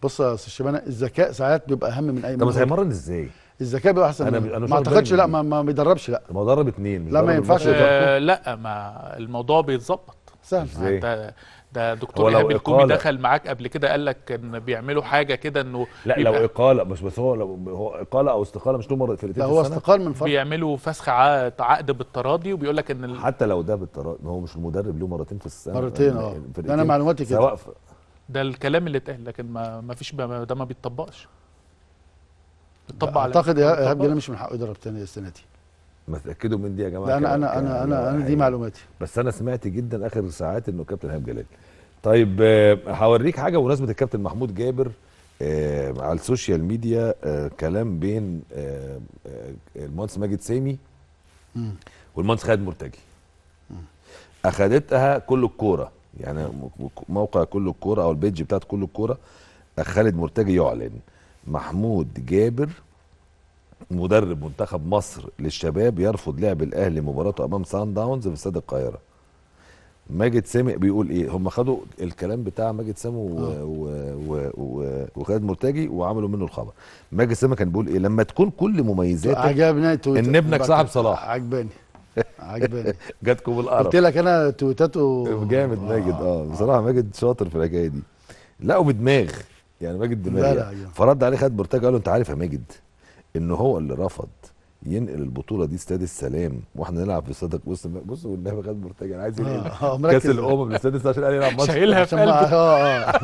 بص يا استاذ شبانة الذكاء ساعات بيبقى اهم من اي طب بس هيمرن ازاي؟ الذكاء بيبقى احسن أنا, أنا ما اعتقدش لا ما, ما بيدربش لا ما درب اثنين لا ما ينفعش آه لا ما الموضوع بيتظبط سهل انت ده دكتور ايهاب الكومي دخل معاك قبل كده قال لك ان بيعملوا حاجه كده انه لا لو اقاله بس بس هو لو هو اقاله او استقاله مش نمر فرقتين هو استقال من فرق بيعملوا فسخ عقد بالتراضي وبيقول لك ان حتى لو ده بالتراضي ما هو مش المدرب له مرتين في السنه مرتين يعني اه انا معلوماتي كده سواء ده الكلام اللي اتقال لكن ما, ما فيش ده ما بيتطبقش بيتطبق على اعتقد ايهاب جلال مش من حقه يضرب تاني السنه دي ما تاكدوا من دي يا جماعه لا انا انا انا انا يعني دي معلوماتي بس انا سمعت جدا اخر ساعات انه كابتن هيثم جلال طيب آه، هوريك حاجه بمناسبه الكابتن محمود جابر آه، على السوشيال ميديا آه، كلام بين المهندس ماجد سامي والمهندس خالد مرتجي اخدتها كل الكوره يعني موقع كل الكوره او البيج بتاعت كل الكوره خالد مرتجي يعلن محمود جابر مدرب منتخب مصر للشباب يرفض لعب الاهلي مباراته امام سان داونز في استاد القاهره ماجد سامي بيقول ايه هم خدوا الكلام بتاع ماجد سامي آه. وخالد مرتجي وعملوا منه الخبر ماجد سامي كان بيقول ايه لما تكون كل مميزاتك عجبني ان ابنك صاحب صلاح عجباني عجباني جاتكم بالقرف قلت لك انا تويتاته جامد ماجد آه. اه بصراحه ماجد شاطر في الحكايه دي لقوا بدماغ يعني ماجد دماغ فرد عليه خالد مرتجي قال له انت عارف يا ماجد ان هو اللي رفض ينقل البطوله دي استاد السلام واحنا نلعب في استاد بص بص والنبي خد مرتجع انا عايز ينقل آه، آه، كاس الامم الاستاد عشان الاهلي يلعب ماتش شايلها في قلبه اه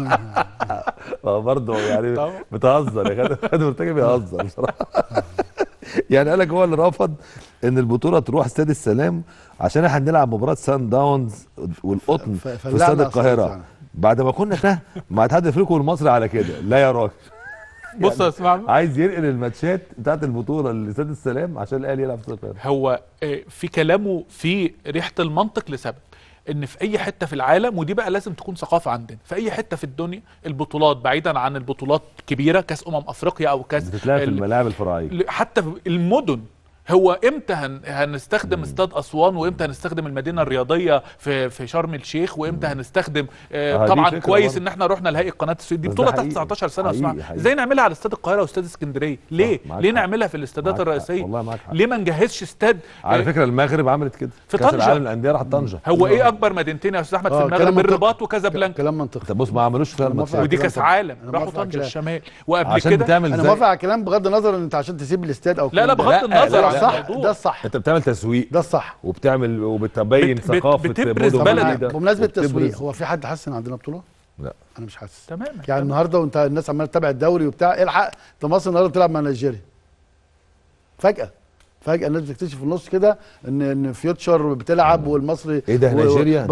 اه برضه يعني بتهزر يا غاد مرتجع بيهزر بصراحه يعني قال لك هو اللي رفض ان البطوله تروح استاد السلام عشان احنا بنلعب مباراه سان داونز والقطن في استاد القاهره بعد ما كنا مع اتحاد افريقيا والمصري على كده لا يا راجل بص يا يعني اسمع عايز ينقل الماتشات بتاعت البطوله لاستاد السلام عشان الاهلي يلعب في القاهره هو آه، في كلامه في ريحه المنطق لسبب ان في اي حته في العالم ودي بقى لازم تكون ثقافه عندنا في اي حته في الدنيا البطولات بعيدا عن البطولات كبيره كاس امم افريقيا او كاس بتتلعب في الملاعب الفرعيه حتى المدن هو امتى هنستخدم استاد اسوان وامتى هنستخدم المدينه الرياضيه في في شرم الشيخ وامتى هنستخدم آه, آه، طبعا كويس ان احنا رحنا لهيئه قناه السويس دي بطوله تحت 19 سنه اسمع ازاي نعملها على استاد القاهره واستاد اسكندريه ليه ليه نعملها في الاستادات الرئيسيه والله معاك حق. ليه ما نجهزش استاد على آه، فكره المغرب عملت كده في طنجه العالم للانديه راحت طنجه هو ايه آه. اكبر مدينتين يا استاذ احمد في المغرب الرباط وكازابلانكا كلام منطقي طب بص ما عملوش فيها الماتش ودي كاس عالم راحوا طنجه الشمال وقبل كده انا موافق على كلام بغض النظر ان انت عشان تسيب الاستاد او لا لا بغض النظر صح ده الصح انت بتعمل تسويق ده الصح وبتعمل وبتبين بت ثقافه بتبرز بلدك بمناسبه التسويق هو في حد حاسس ان عندنا بطوله؟ لا انا مش حاسس تماما يعني تمام. النهارده وانت الناس عماله تتابع الدوري وبتاع إيه الحق انت مصر النهارده بتلعب مع نيجيريا فجاه فجاه الناس تكتشف في النص كده ان ان فيوتشر بتلعب والمصري ايه ده نيجيريا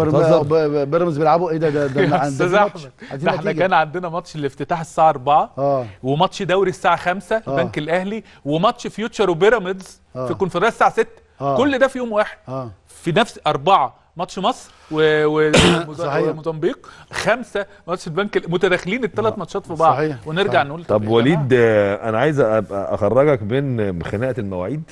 بيراميدز بيلعبوا ايه ده ده ده استاذ احمد ده احنا كان عندنا ماتش الافتتاح الساعه 4 اه وماتش دوري الساعه 5 آه. البنك الاهلي وماتش فيوتشر وبيراميدز آه. في الكونفدراليه الساعه 6 آه. كل ده في يوم واحد آه. في نفس اربعه ماتش مصر وموزمبيق خمسه ماتش البنك متداخلين الثلاث آه. ماتشات في بعض صحيح. ونرجع صحيح. نقول طب وليد آه، انا عايز اخرجك من خناقه المواعيد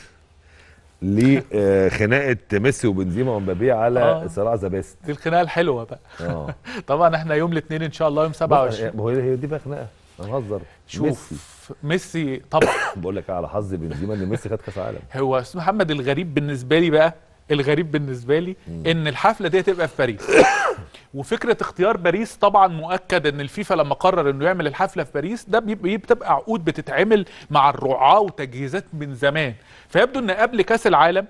لخناقه ميسي وبنزيما ومبابي على آه. صراع ذا بيست دي الخناقه الحلوه بقى آه. طبعا احنا يوم الاثنين ان شاء الله يوم 27 ما هي دي بقى خناقه هنهزر شوف ميسي, ميسي طبعا بقول لك على حظ بنزيما ان ميسي خد كاس عالم هو محمد الغريب بالنسبه لي بقى الغريب بالنسبه لي ان الحفله دي هتبقى في باريس وفكره اختيار باريس طبعا مؤكد ان الفيفا لما قرر انه يعمل الحفله في باريس ده بتبقى عقود بتتعمل مع الرعاه وتجهيزات من زمان فيبدو ان قبل كاس العالم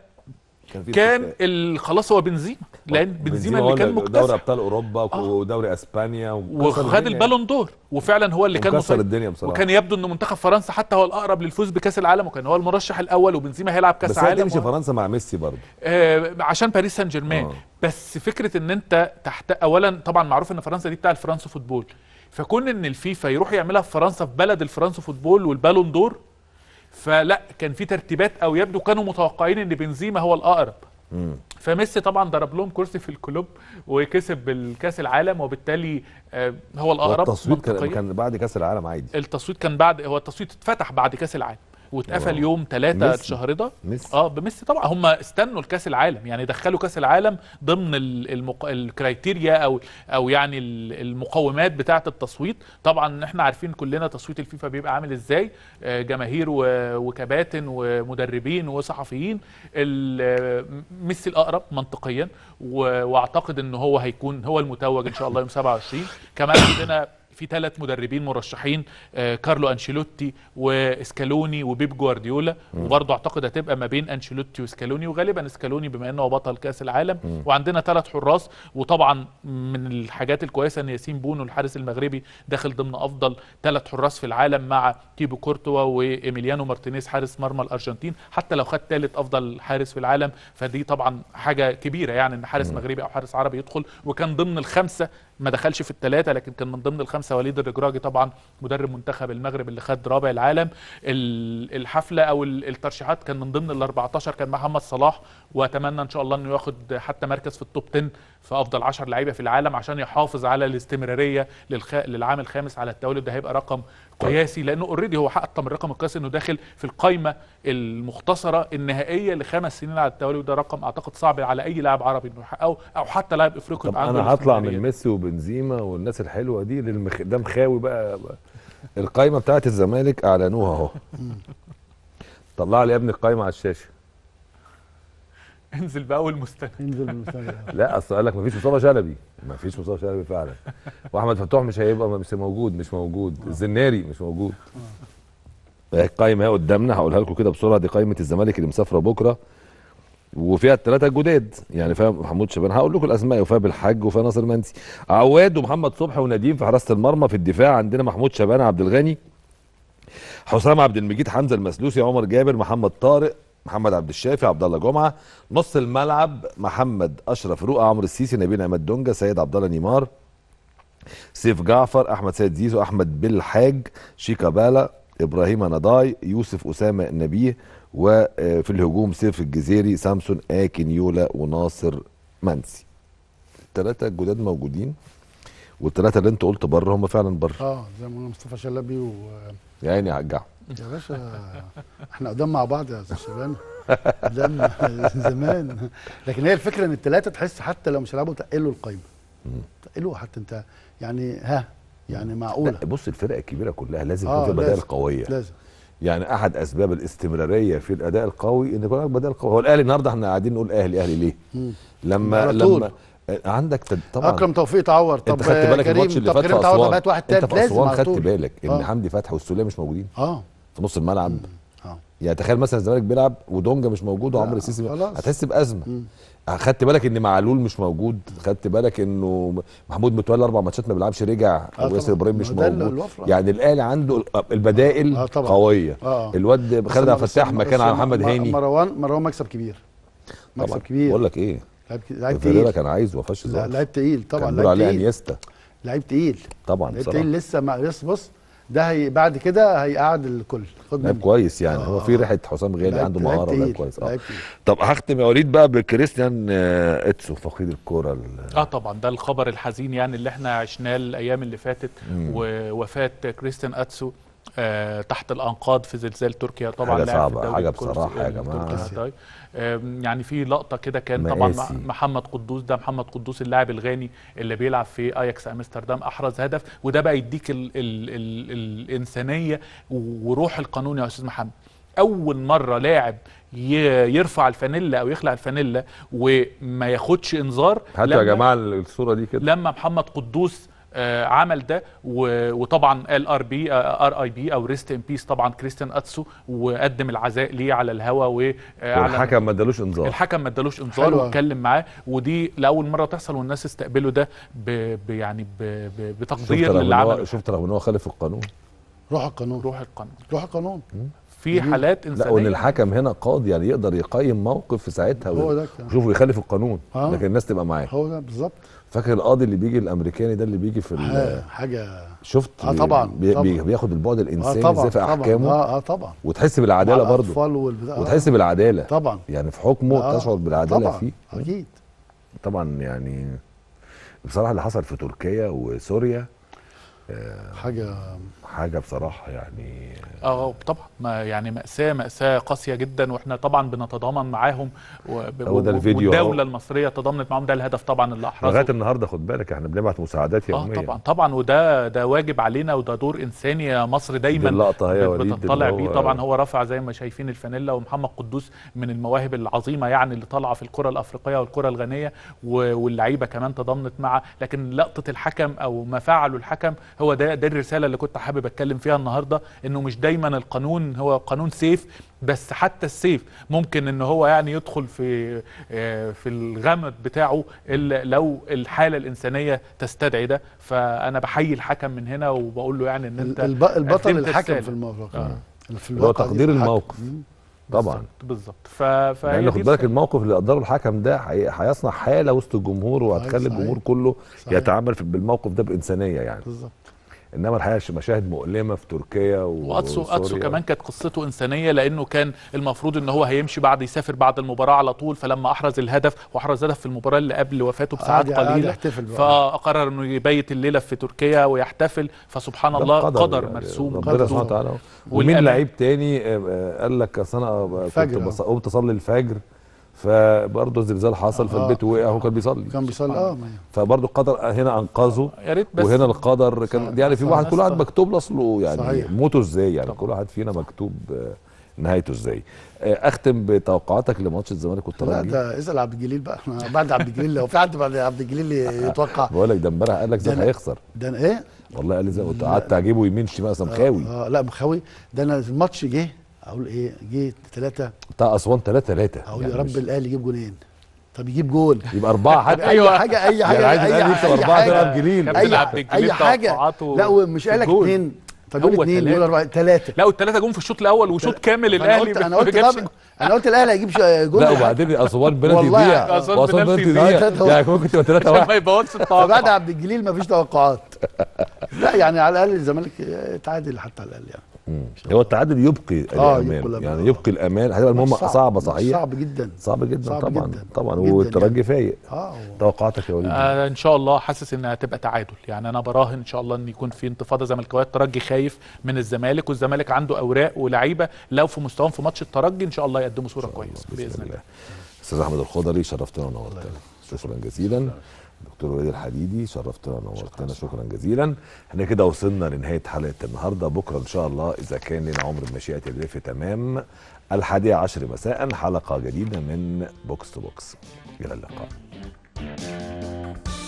كان, في كان خلاص هو بنزيما لان بنزيما اللي كان مكتسح دوري ابطال اوروبا آه. ودوري اسبانيا وخد البالون دور وفعلا هو اللي كان مكسر الدنيا بصراحه وكان يبدو ان منتخب فرنسا حتى هو الاقرب للفوز بكاس العالم وكان هو المرشح الاول وبنزيما هيلعب كاس عالم بس هتمشي فرنسا مع ميسي برضه آه عشان باريس سان جيرمان آه. بس فكره ان انت تحت اولا طبعا معروف ان فرنسا دي بتاع الفرنسو فوتبول فكون ان الفيفا يروح يعملها في فرنسا في بلد الفرنسو فوتبول والبالون دور فلا كان في ترتيبات او يبدو كانوا متوقعين ان بنزيما هو الاقرب فميسي طبعا ضرب لهم كرسي في الكلوب وكسب الكاس العالم وبالتالي آه، هو الاقرب التصويت كان بعد كاس العالم عادي التصويت كان بعد هو التصويت اتفتح بعد كاس العالم واتقفل آه. يوم 3 الشهر ده اه بميسي طبعا هم استنوا الكاس العالم يعني دخلوا كاس العالم ضمن المق... الكرايتيريا او او يعني المقومات بتاعه التصويت طبعا احنا عارفين كلنا تصويت الفيفا بيبقى عامل ازاي آه، جماهير و... وكباتن ومدربين وصحفيين ميسي الاقرب منطقيا و... واعتقد ان هو هيكون هو المتوج ان شاء الله يوم 27 كمان عندنا في ثلاث مدربين مرشحين آه، كارلو انشيلوتي واسكالوني وبيب جوارديولا وبرضه اعتقد هتبقى ما بين انشيلوتي واسكالوني وغالبا اسكالوني بما انه بطل كاس العالم م. وعندنا ثلاث حراس وطبعا من الحاجات الكويسه ان ياسين بونو الحارس المغربي داخل ضمن افضل ثلاث حراس في العالم مع تيبو كورتوا وايميليانو مارتينيز حارس مرمى الارجنتين حتى لو خد ثالث افضل حارس في العالم فدي طبعا حاجه كبيره يعني ان حارس مغربي او حارس عربي يدخل وكان ضمن الخمسه ما دخلش في الثلاثه لكن كان من ضمن الخمسه وليد الرجراجي طبعا مدرب منتخب المغرب اللي خد رابع العالم الحفله او الترشيحات كان من ضمن ال 14 كان محمد صلاح واتمنى ان شاء الله انه ياخد حتى مركز في التوب 10 في افضل 10 لعيبه في العالم عشان يحافظ على الاستمراريه للخ... للعام الخامس على التوالي ده هيبقى رقم قياسي لانه اوريدي هو حقق الرقم القياسي انه داخل في القائمه المختصره النهائيه لخمس سنين على التوالي وده رقم اعتقد صعب على اي لاعب عربي انه يحققه او حتى لاعب افريقي طب انا هطلع من ميسي وبنزيما والناس الحلوه دي للمخ... ده مخاوي بقى, بقى. القائمه بتاعت الزمالك اعلنوها اهو طلع لي يا ابني القائمه على الشاشه انزل اول مستند انزل لا اصل قال لك مفيش مصطفى شلبي مفيش مصطفى شلبي فعلا واحمد فتوح مش هيبقى مش موجود مش موجود آه. الزناري مش موجود القايمه آه. آه، قدامنا هقولها لكم كده بسرعه دي قايمه الزمالك اللي مسافره بكره وفيها الثلاثه الجداد يعني فيها محمود شبان هقول لكم الاسماء وفيها بالحاج وفيها ناصر منسي عواد ومحمد صبحي ونديم في حراسه المرمى في الدفاع عندنا محمود شبان عبد الغني حسام عبد المجيد حمزه المسلوسي عمر جابر محمد طارق محمد عبد الشافي عبد الله جمعه نص الملعب محمد اشرف رؤى عمرو السيسي نبيل عماد دونجا سيد عبد الله نيمار سيف جعفر احمد سيد زيزو احمد بالحاج شيكا بالا ابراهيم نضاي يوسف اسامه نبيه وفي الهجوم سيف الجزيري سامسون اكن يولا وناصر منسي الثلاثه الجداد موجودين والثلاثه اللي انت قلت بره هم فعلا بره اه زي ما مصطفى شلبي و يعني على الجعفر يا باشا احنا قدام مع بعض يا استاذ شبان قدام زمان لكن هي الفكره ان الثلاثه تحس حتى لو مش هيلعبوا تقلوا القايمه تقلوا حتى انت يعني ها يعني معقوله لا بص الفرق الكبيره كلها لازم آه في بدائل قويه لازم يعني احد اسباب الاستمراريه في الاداء القوي ان يكون عندك بدائل قويه هو الاهلي النهارده احنا قاعدين نقول اهلي اهلي ليه؟ لما لما عندك طبعا اكرم توفيق اتعور طب انت خدت بالك الماتش اللي فات في اسوان انت في اسوان خدت بالك ان آه. حمدي فتحي والسوليه مش موجودين اه في نص الملعب اه. يعني تخيل مثلا الزمالك بيلعب ودونجا مش موجود وعمرو السيسي هتحس بازمه مم. خدت بالك ان معلول مش موجود خدت بالك انه محمود متولي اربع ماتشات ما بيلعبش رجع اه، وياسر ابراهيم مش موجود يعني الاهلي عنده آه، البدائل آه طبعا. قويه آه. الواد خالد عبد الفتاح مكان على محمد هاني مروان مروان مكسب كبير مكسب كبير بقول لك ايه لعيب تقيل كان عايزه ما لعيب تقيل طبعا لعيب تقيل لعيب تقيل طبعا لعيب تقيل لسه لسه بص ده هي بعد كده هيقعد الكل لعيب كويس يعني آه. هو في آه. ريحه حسام غالي عنده مهاره لعيب كويس اه طب هختم يا وليد بقى بكريستيان اتسو آه، فقيد الكوره اه طبعا ده الخبر الحزين يعني اللي احنا عشناه الايام اللي فاتت ووفاه كريستيان اتسو آه، تحت الانقاض في زلزال تركيا طبعا حاجه صعبه حاجه بصراحه يا جماعه طيب، يعني في لقطه كده كان طبعا محمد قدوس ده محمد قدوس اللاعب الغاني اللي بيلعب في اياكس امستردام احرز هدف وده بقى يديك الـ الـ الـ الانسانيه وروح القانون يا استاذ محمد اول مره لاعب يرفع الفانيلا او يخلع الفانيلا وما ياخدش انذار هاتوا يا جماعه الصوره دي كده لما محمد قدوس آه، عمل ده وطبعا ال ار بي آه، ار اي بي او ريست ان بيس طبعا كريستيان اتسو وقدم العزاء ليه على الهوا وعلى آه، الحكم ما ادالوش انذار الحكم ما ادالوش انذار واتكلم معاه ودي لاول مره تحصل والناس استقبلوا ده ب يعني بتقدير للي عمله شفت رغم ان هو خالف القانون روح القانون روح القانون روح القانون في حالات انسانيه لا وان الحكم هنا قاضي يعني يقدر يقيم موقف في ساعتها هو ده يخالف القانون لكن الناس تبقى معاه هو ده بالظبط فاكر القاضي اللي بيجي الامريكاني ده اللي بيجي في حاجه شفت اه طبعا, بي طبعًا. بياخد البعد آه، الانساني ازاي آه في احكامه اه اه طبعا وتحس بالعداله برضه آه. وتحس بالعداله طبعا يعني في حكمه آه تشعر بالعداله طبعًا. فيه اكيد طبعا يعني بصراحه اللي حصل في تركيا وسوريا آه حاجه حاجه بصراحه يعني اه طبعا ما يعني ماساه ماساه قاسيه جدا واحنا طبعا بنتضامن معاهم وده الفيديو والدوله المصريه تضامنت معاهم ده الهدف طبعا اللي احرزه لغايه النهارده خد بالك احنا بنبعت مساعدات يوميه اه طبعا طبعا وده ده واجب علينا وده دور انساني مصر دايما اللقطه هي بتطلع بيه طبعا هو رافع زي ما شايفين الفانيلا ومحمد قدوس من المواهب العظيمه يعني اللي طالعه في الكره الافريقيه والكره الغنيه واللعيبه كمان تضامنت مع لكن لقطه الحكم او ما فعله الحكم هو ده ده الرساله اللي كنت حابب اللي بتكلم فيها النهارده انه مش دايما القانون هو قانون سيف بس حتى السيف ممكن ان هو يعني يدخل في آه، في الغمد بتاعه الا لو الحاله الانسانيه تستدعي ده فانا بحيي الحكم من هنا وبقول له يعني ان انت البطل الحكم في الموقف آه. يعني في هو تقدير الموقف طبعا بالظبط ف... يعني خد بالك الموقف اللي قدره الحكم ده هيصنع حاله وسط الجمهور وهتخلي الجمهور كله صحيح. يتعامل بالموقف ده بانسانيه يعني بالظبط انما الحقيقه مشاهد مؤلمه في تركيا واتسو اتسو كمان كانت قصته انسانيه لانه كان المفروض ان هو هيمشي بعد يسافر بعد المباراه على طول فلما احرز الهدف واحرز هدف في المباراه اللي قبل وفاته بساعات آه قليله فقرر انه يبيت الليله في تركيا ويحتفل فسبحان الله قدر, قدر يعني مرسوم ربنا سبحانه وتعالى ومين لعيب تاني آه، آه، قال لك اصل انا آه، كنت قمت اصلي الفجر فبرضه الزلزال حصل آه فالبيت وقع هو كان بيصلي كان بيصلي اه فبرضه القدر هنا انقذه آه، يا ريت بس وهنا القدر كان يعني في واحد كل واحد مكتوب له يعني صحيح. موته ازاي يعني كل واحد فينا مكتوب آه، نهايته ازاي آه، اختم بتوقعاتك لماتش الزمالك والترجي لا ده اسال عبد الجليل بقى بعد عبد الجليل لو في حد بعد عبد الجليل يتوقع بقول لك ده امبارح قال لك زي هيخسر ده انا ايه والله قال لي زي قعدت اجيبه يمين شمال سمخاوي اه لا مخاوي ده انا الماتش جه اقول ايه جه ثلاثه بتاع اسوان ثلاثه ثلاثه اقول يعني يا رب الاهلي يجيب جولين طب يجيب جول يبقى اربعه حتى ايوه حاجه اي حاجه يعني الاهلي يكسب اربعه تلعب جنين اي اي حاجه لا ومش قال لك اثنين طب يقول اثنين جول اربعه ثلاثه لا والثلاثه جم في الشوط الاول وشوط كامل الاهلي انا قلت انا قلت الاهلي هيجيب جول لا وبعدين اسوان بلدي يضيع اسوان بلدي يضيع يعني ممكن تبقى ثلاثه واحد ما يبوظش التوقعات بعد عبد الجليل ما فيش توقعات لا يعني على الاقل الزمالك تعادل حتى على الاقل يعني هو التعادل يبقي آه الامان يبقى يعني يبقي الامان هتبقى المهمه صعب. صعبه صحيح صعب جدا صعب جدا صعب طبعا جدا. طبعا والترجي يعني. فايق آه توقعاتك يا وليد آه ان شاء الله حاسس انها هتبقى تعادل يعني انا براهن ان شاء الله ان يكون في انتفاضه زملكاويه الترجي خايف من الزمالك والزمالك عنده اوراق ولعيبه لو في مستواهم في ماتش الترجي ان شاء الله يقدموا صوره كويسه باذن الله استاذ احمد الخضري شرفتنا ونورتنا شكرا جزيلا دكتور وليد الحديدي شرفتنا ونورتنا شكرا جزيلا احنا كده وصلنا لنهايه حلقه النهارده بكره ان شاء الله اذا كان لنا عمر المشيئه الريف تمام الحادية عشر مساء حلقة جديدة من بوكس تو بوكس إلى اللقاء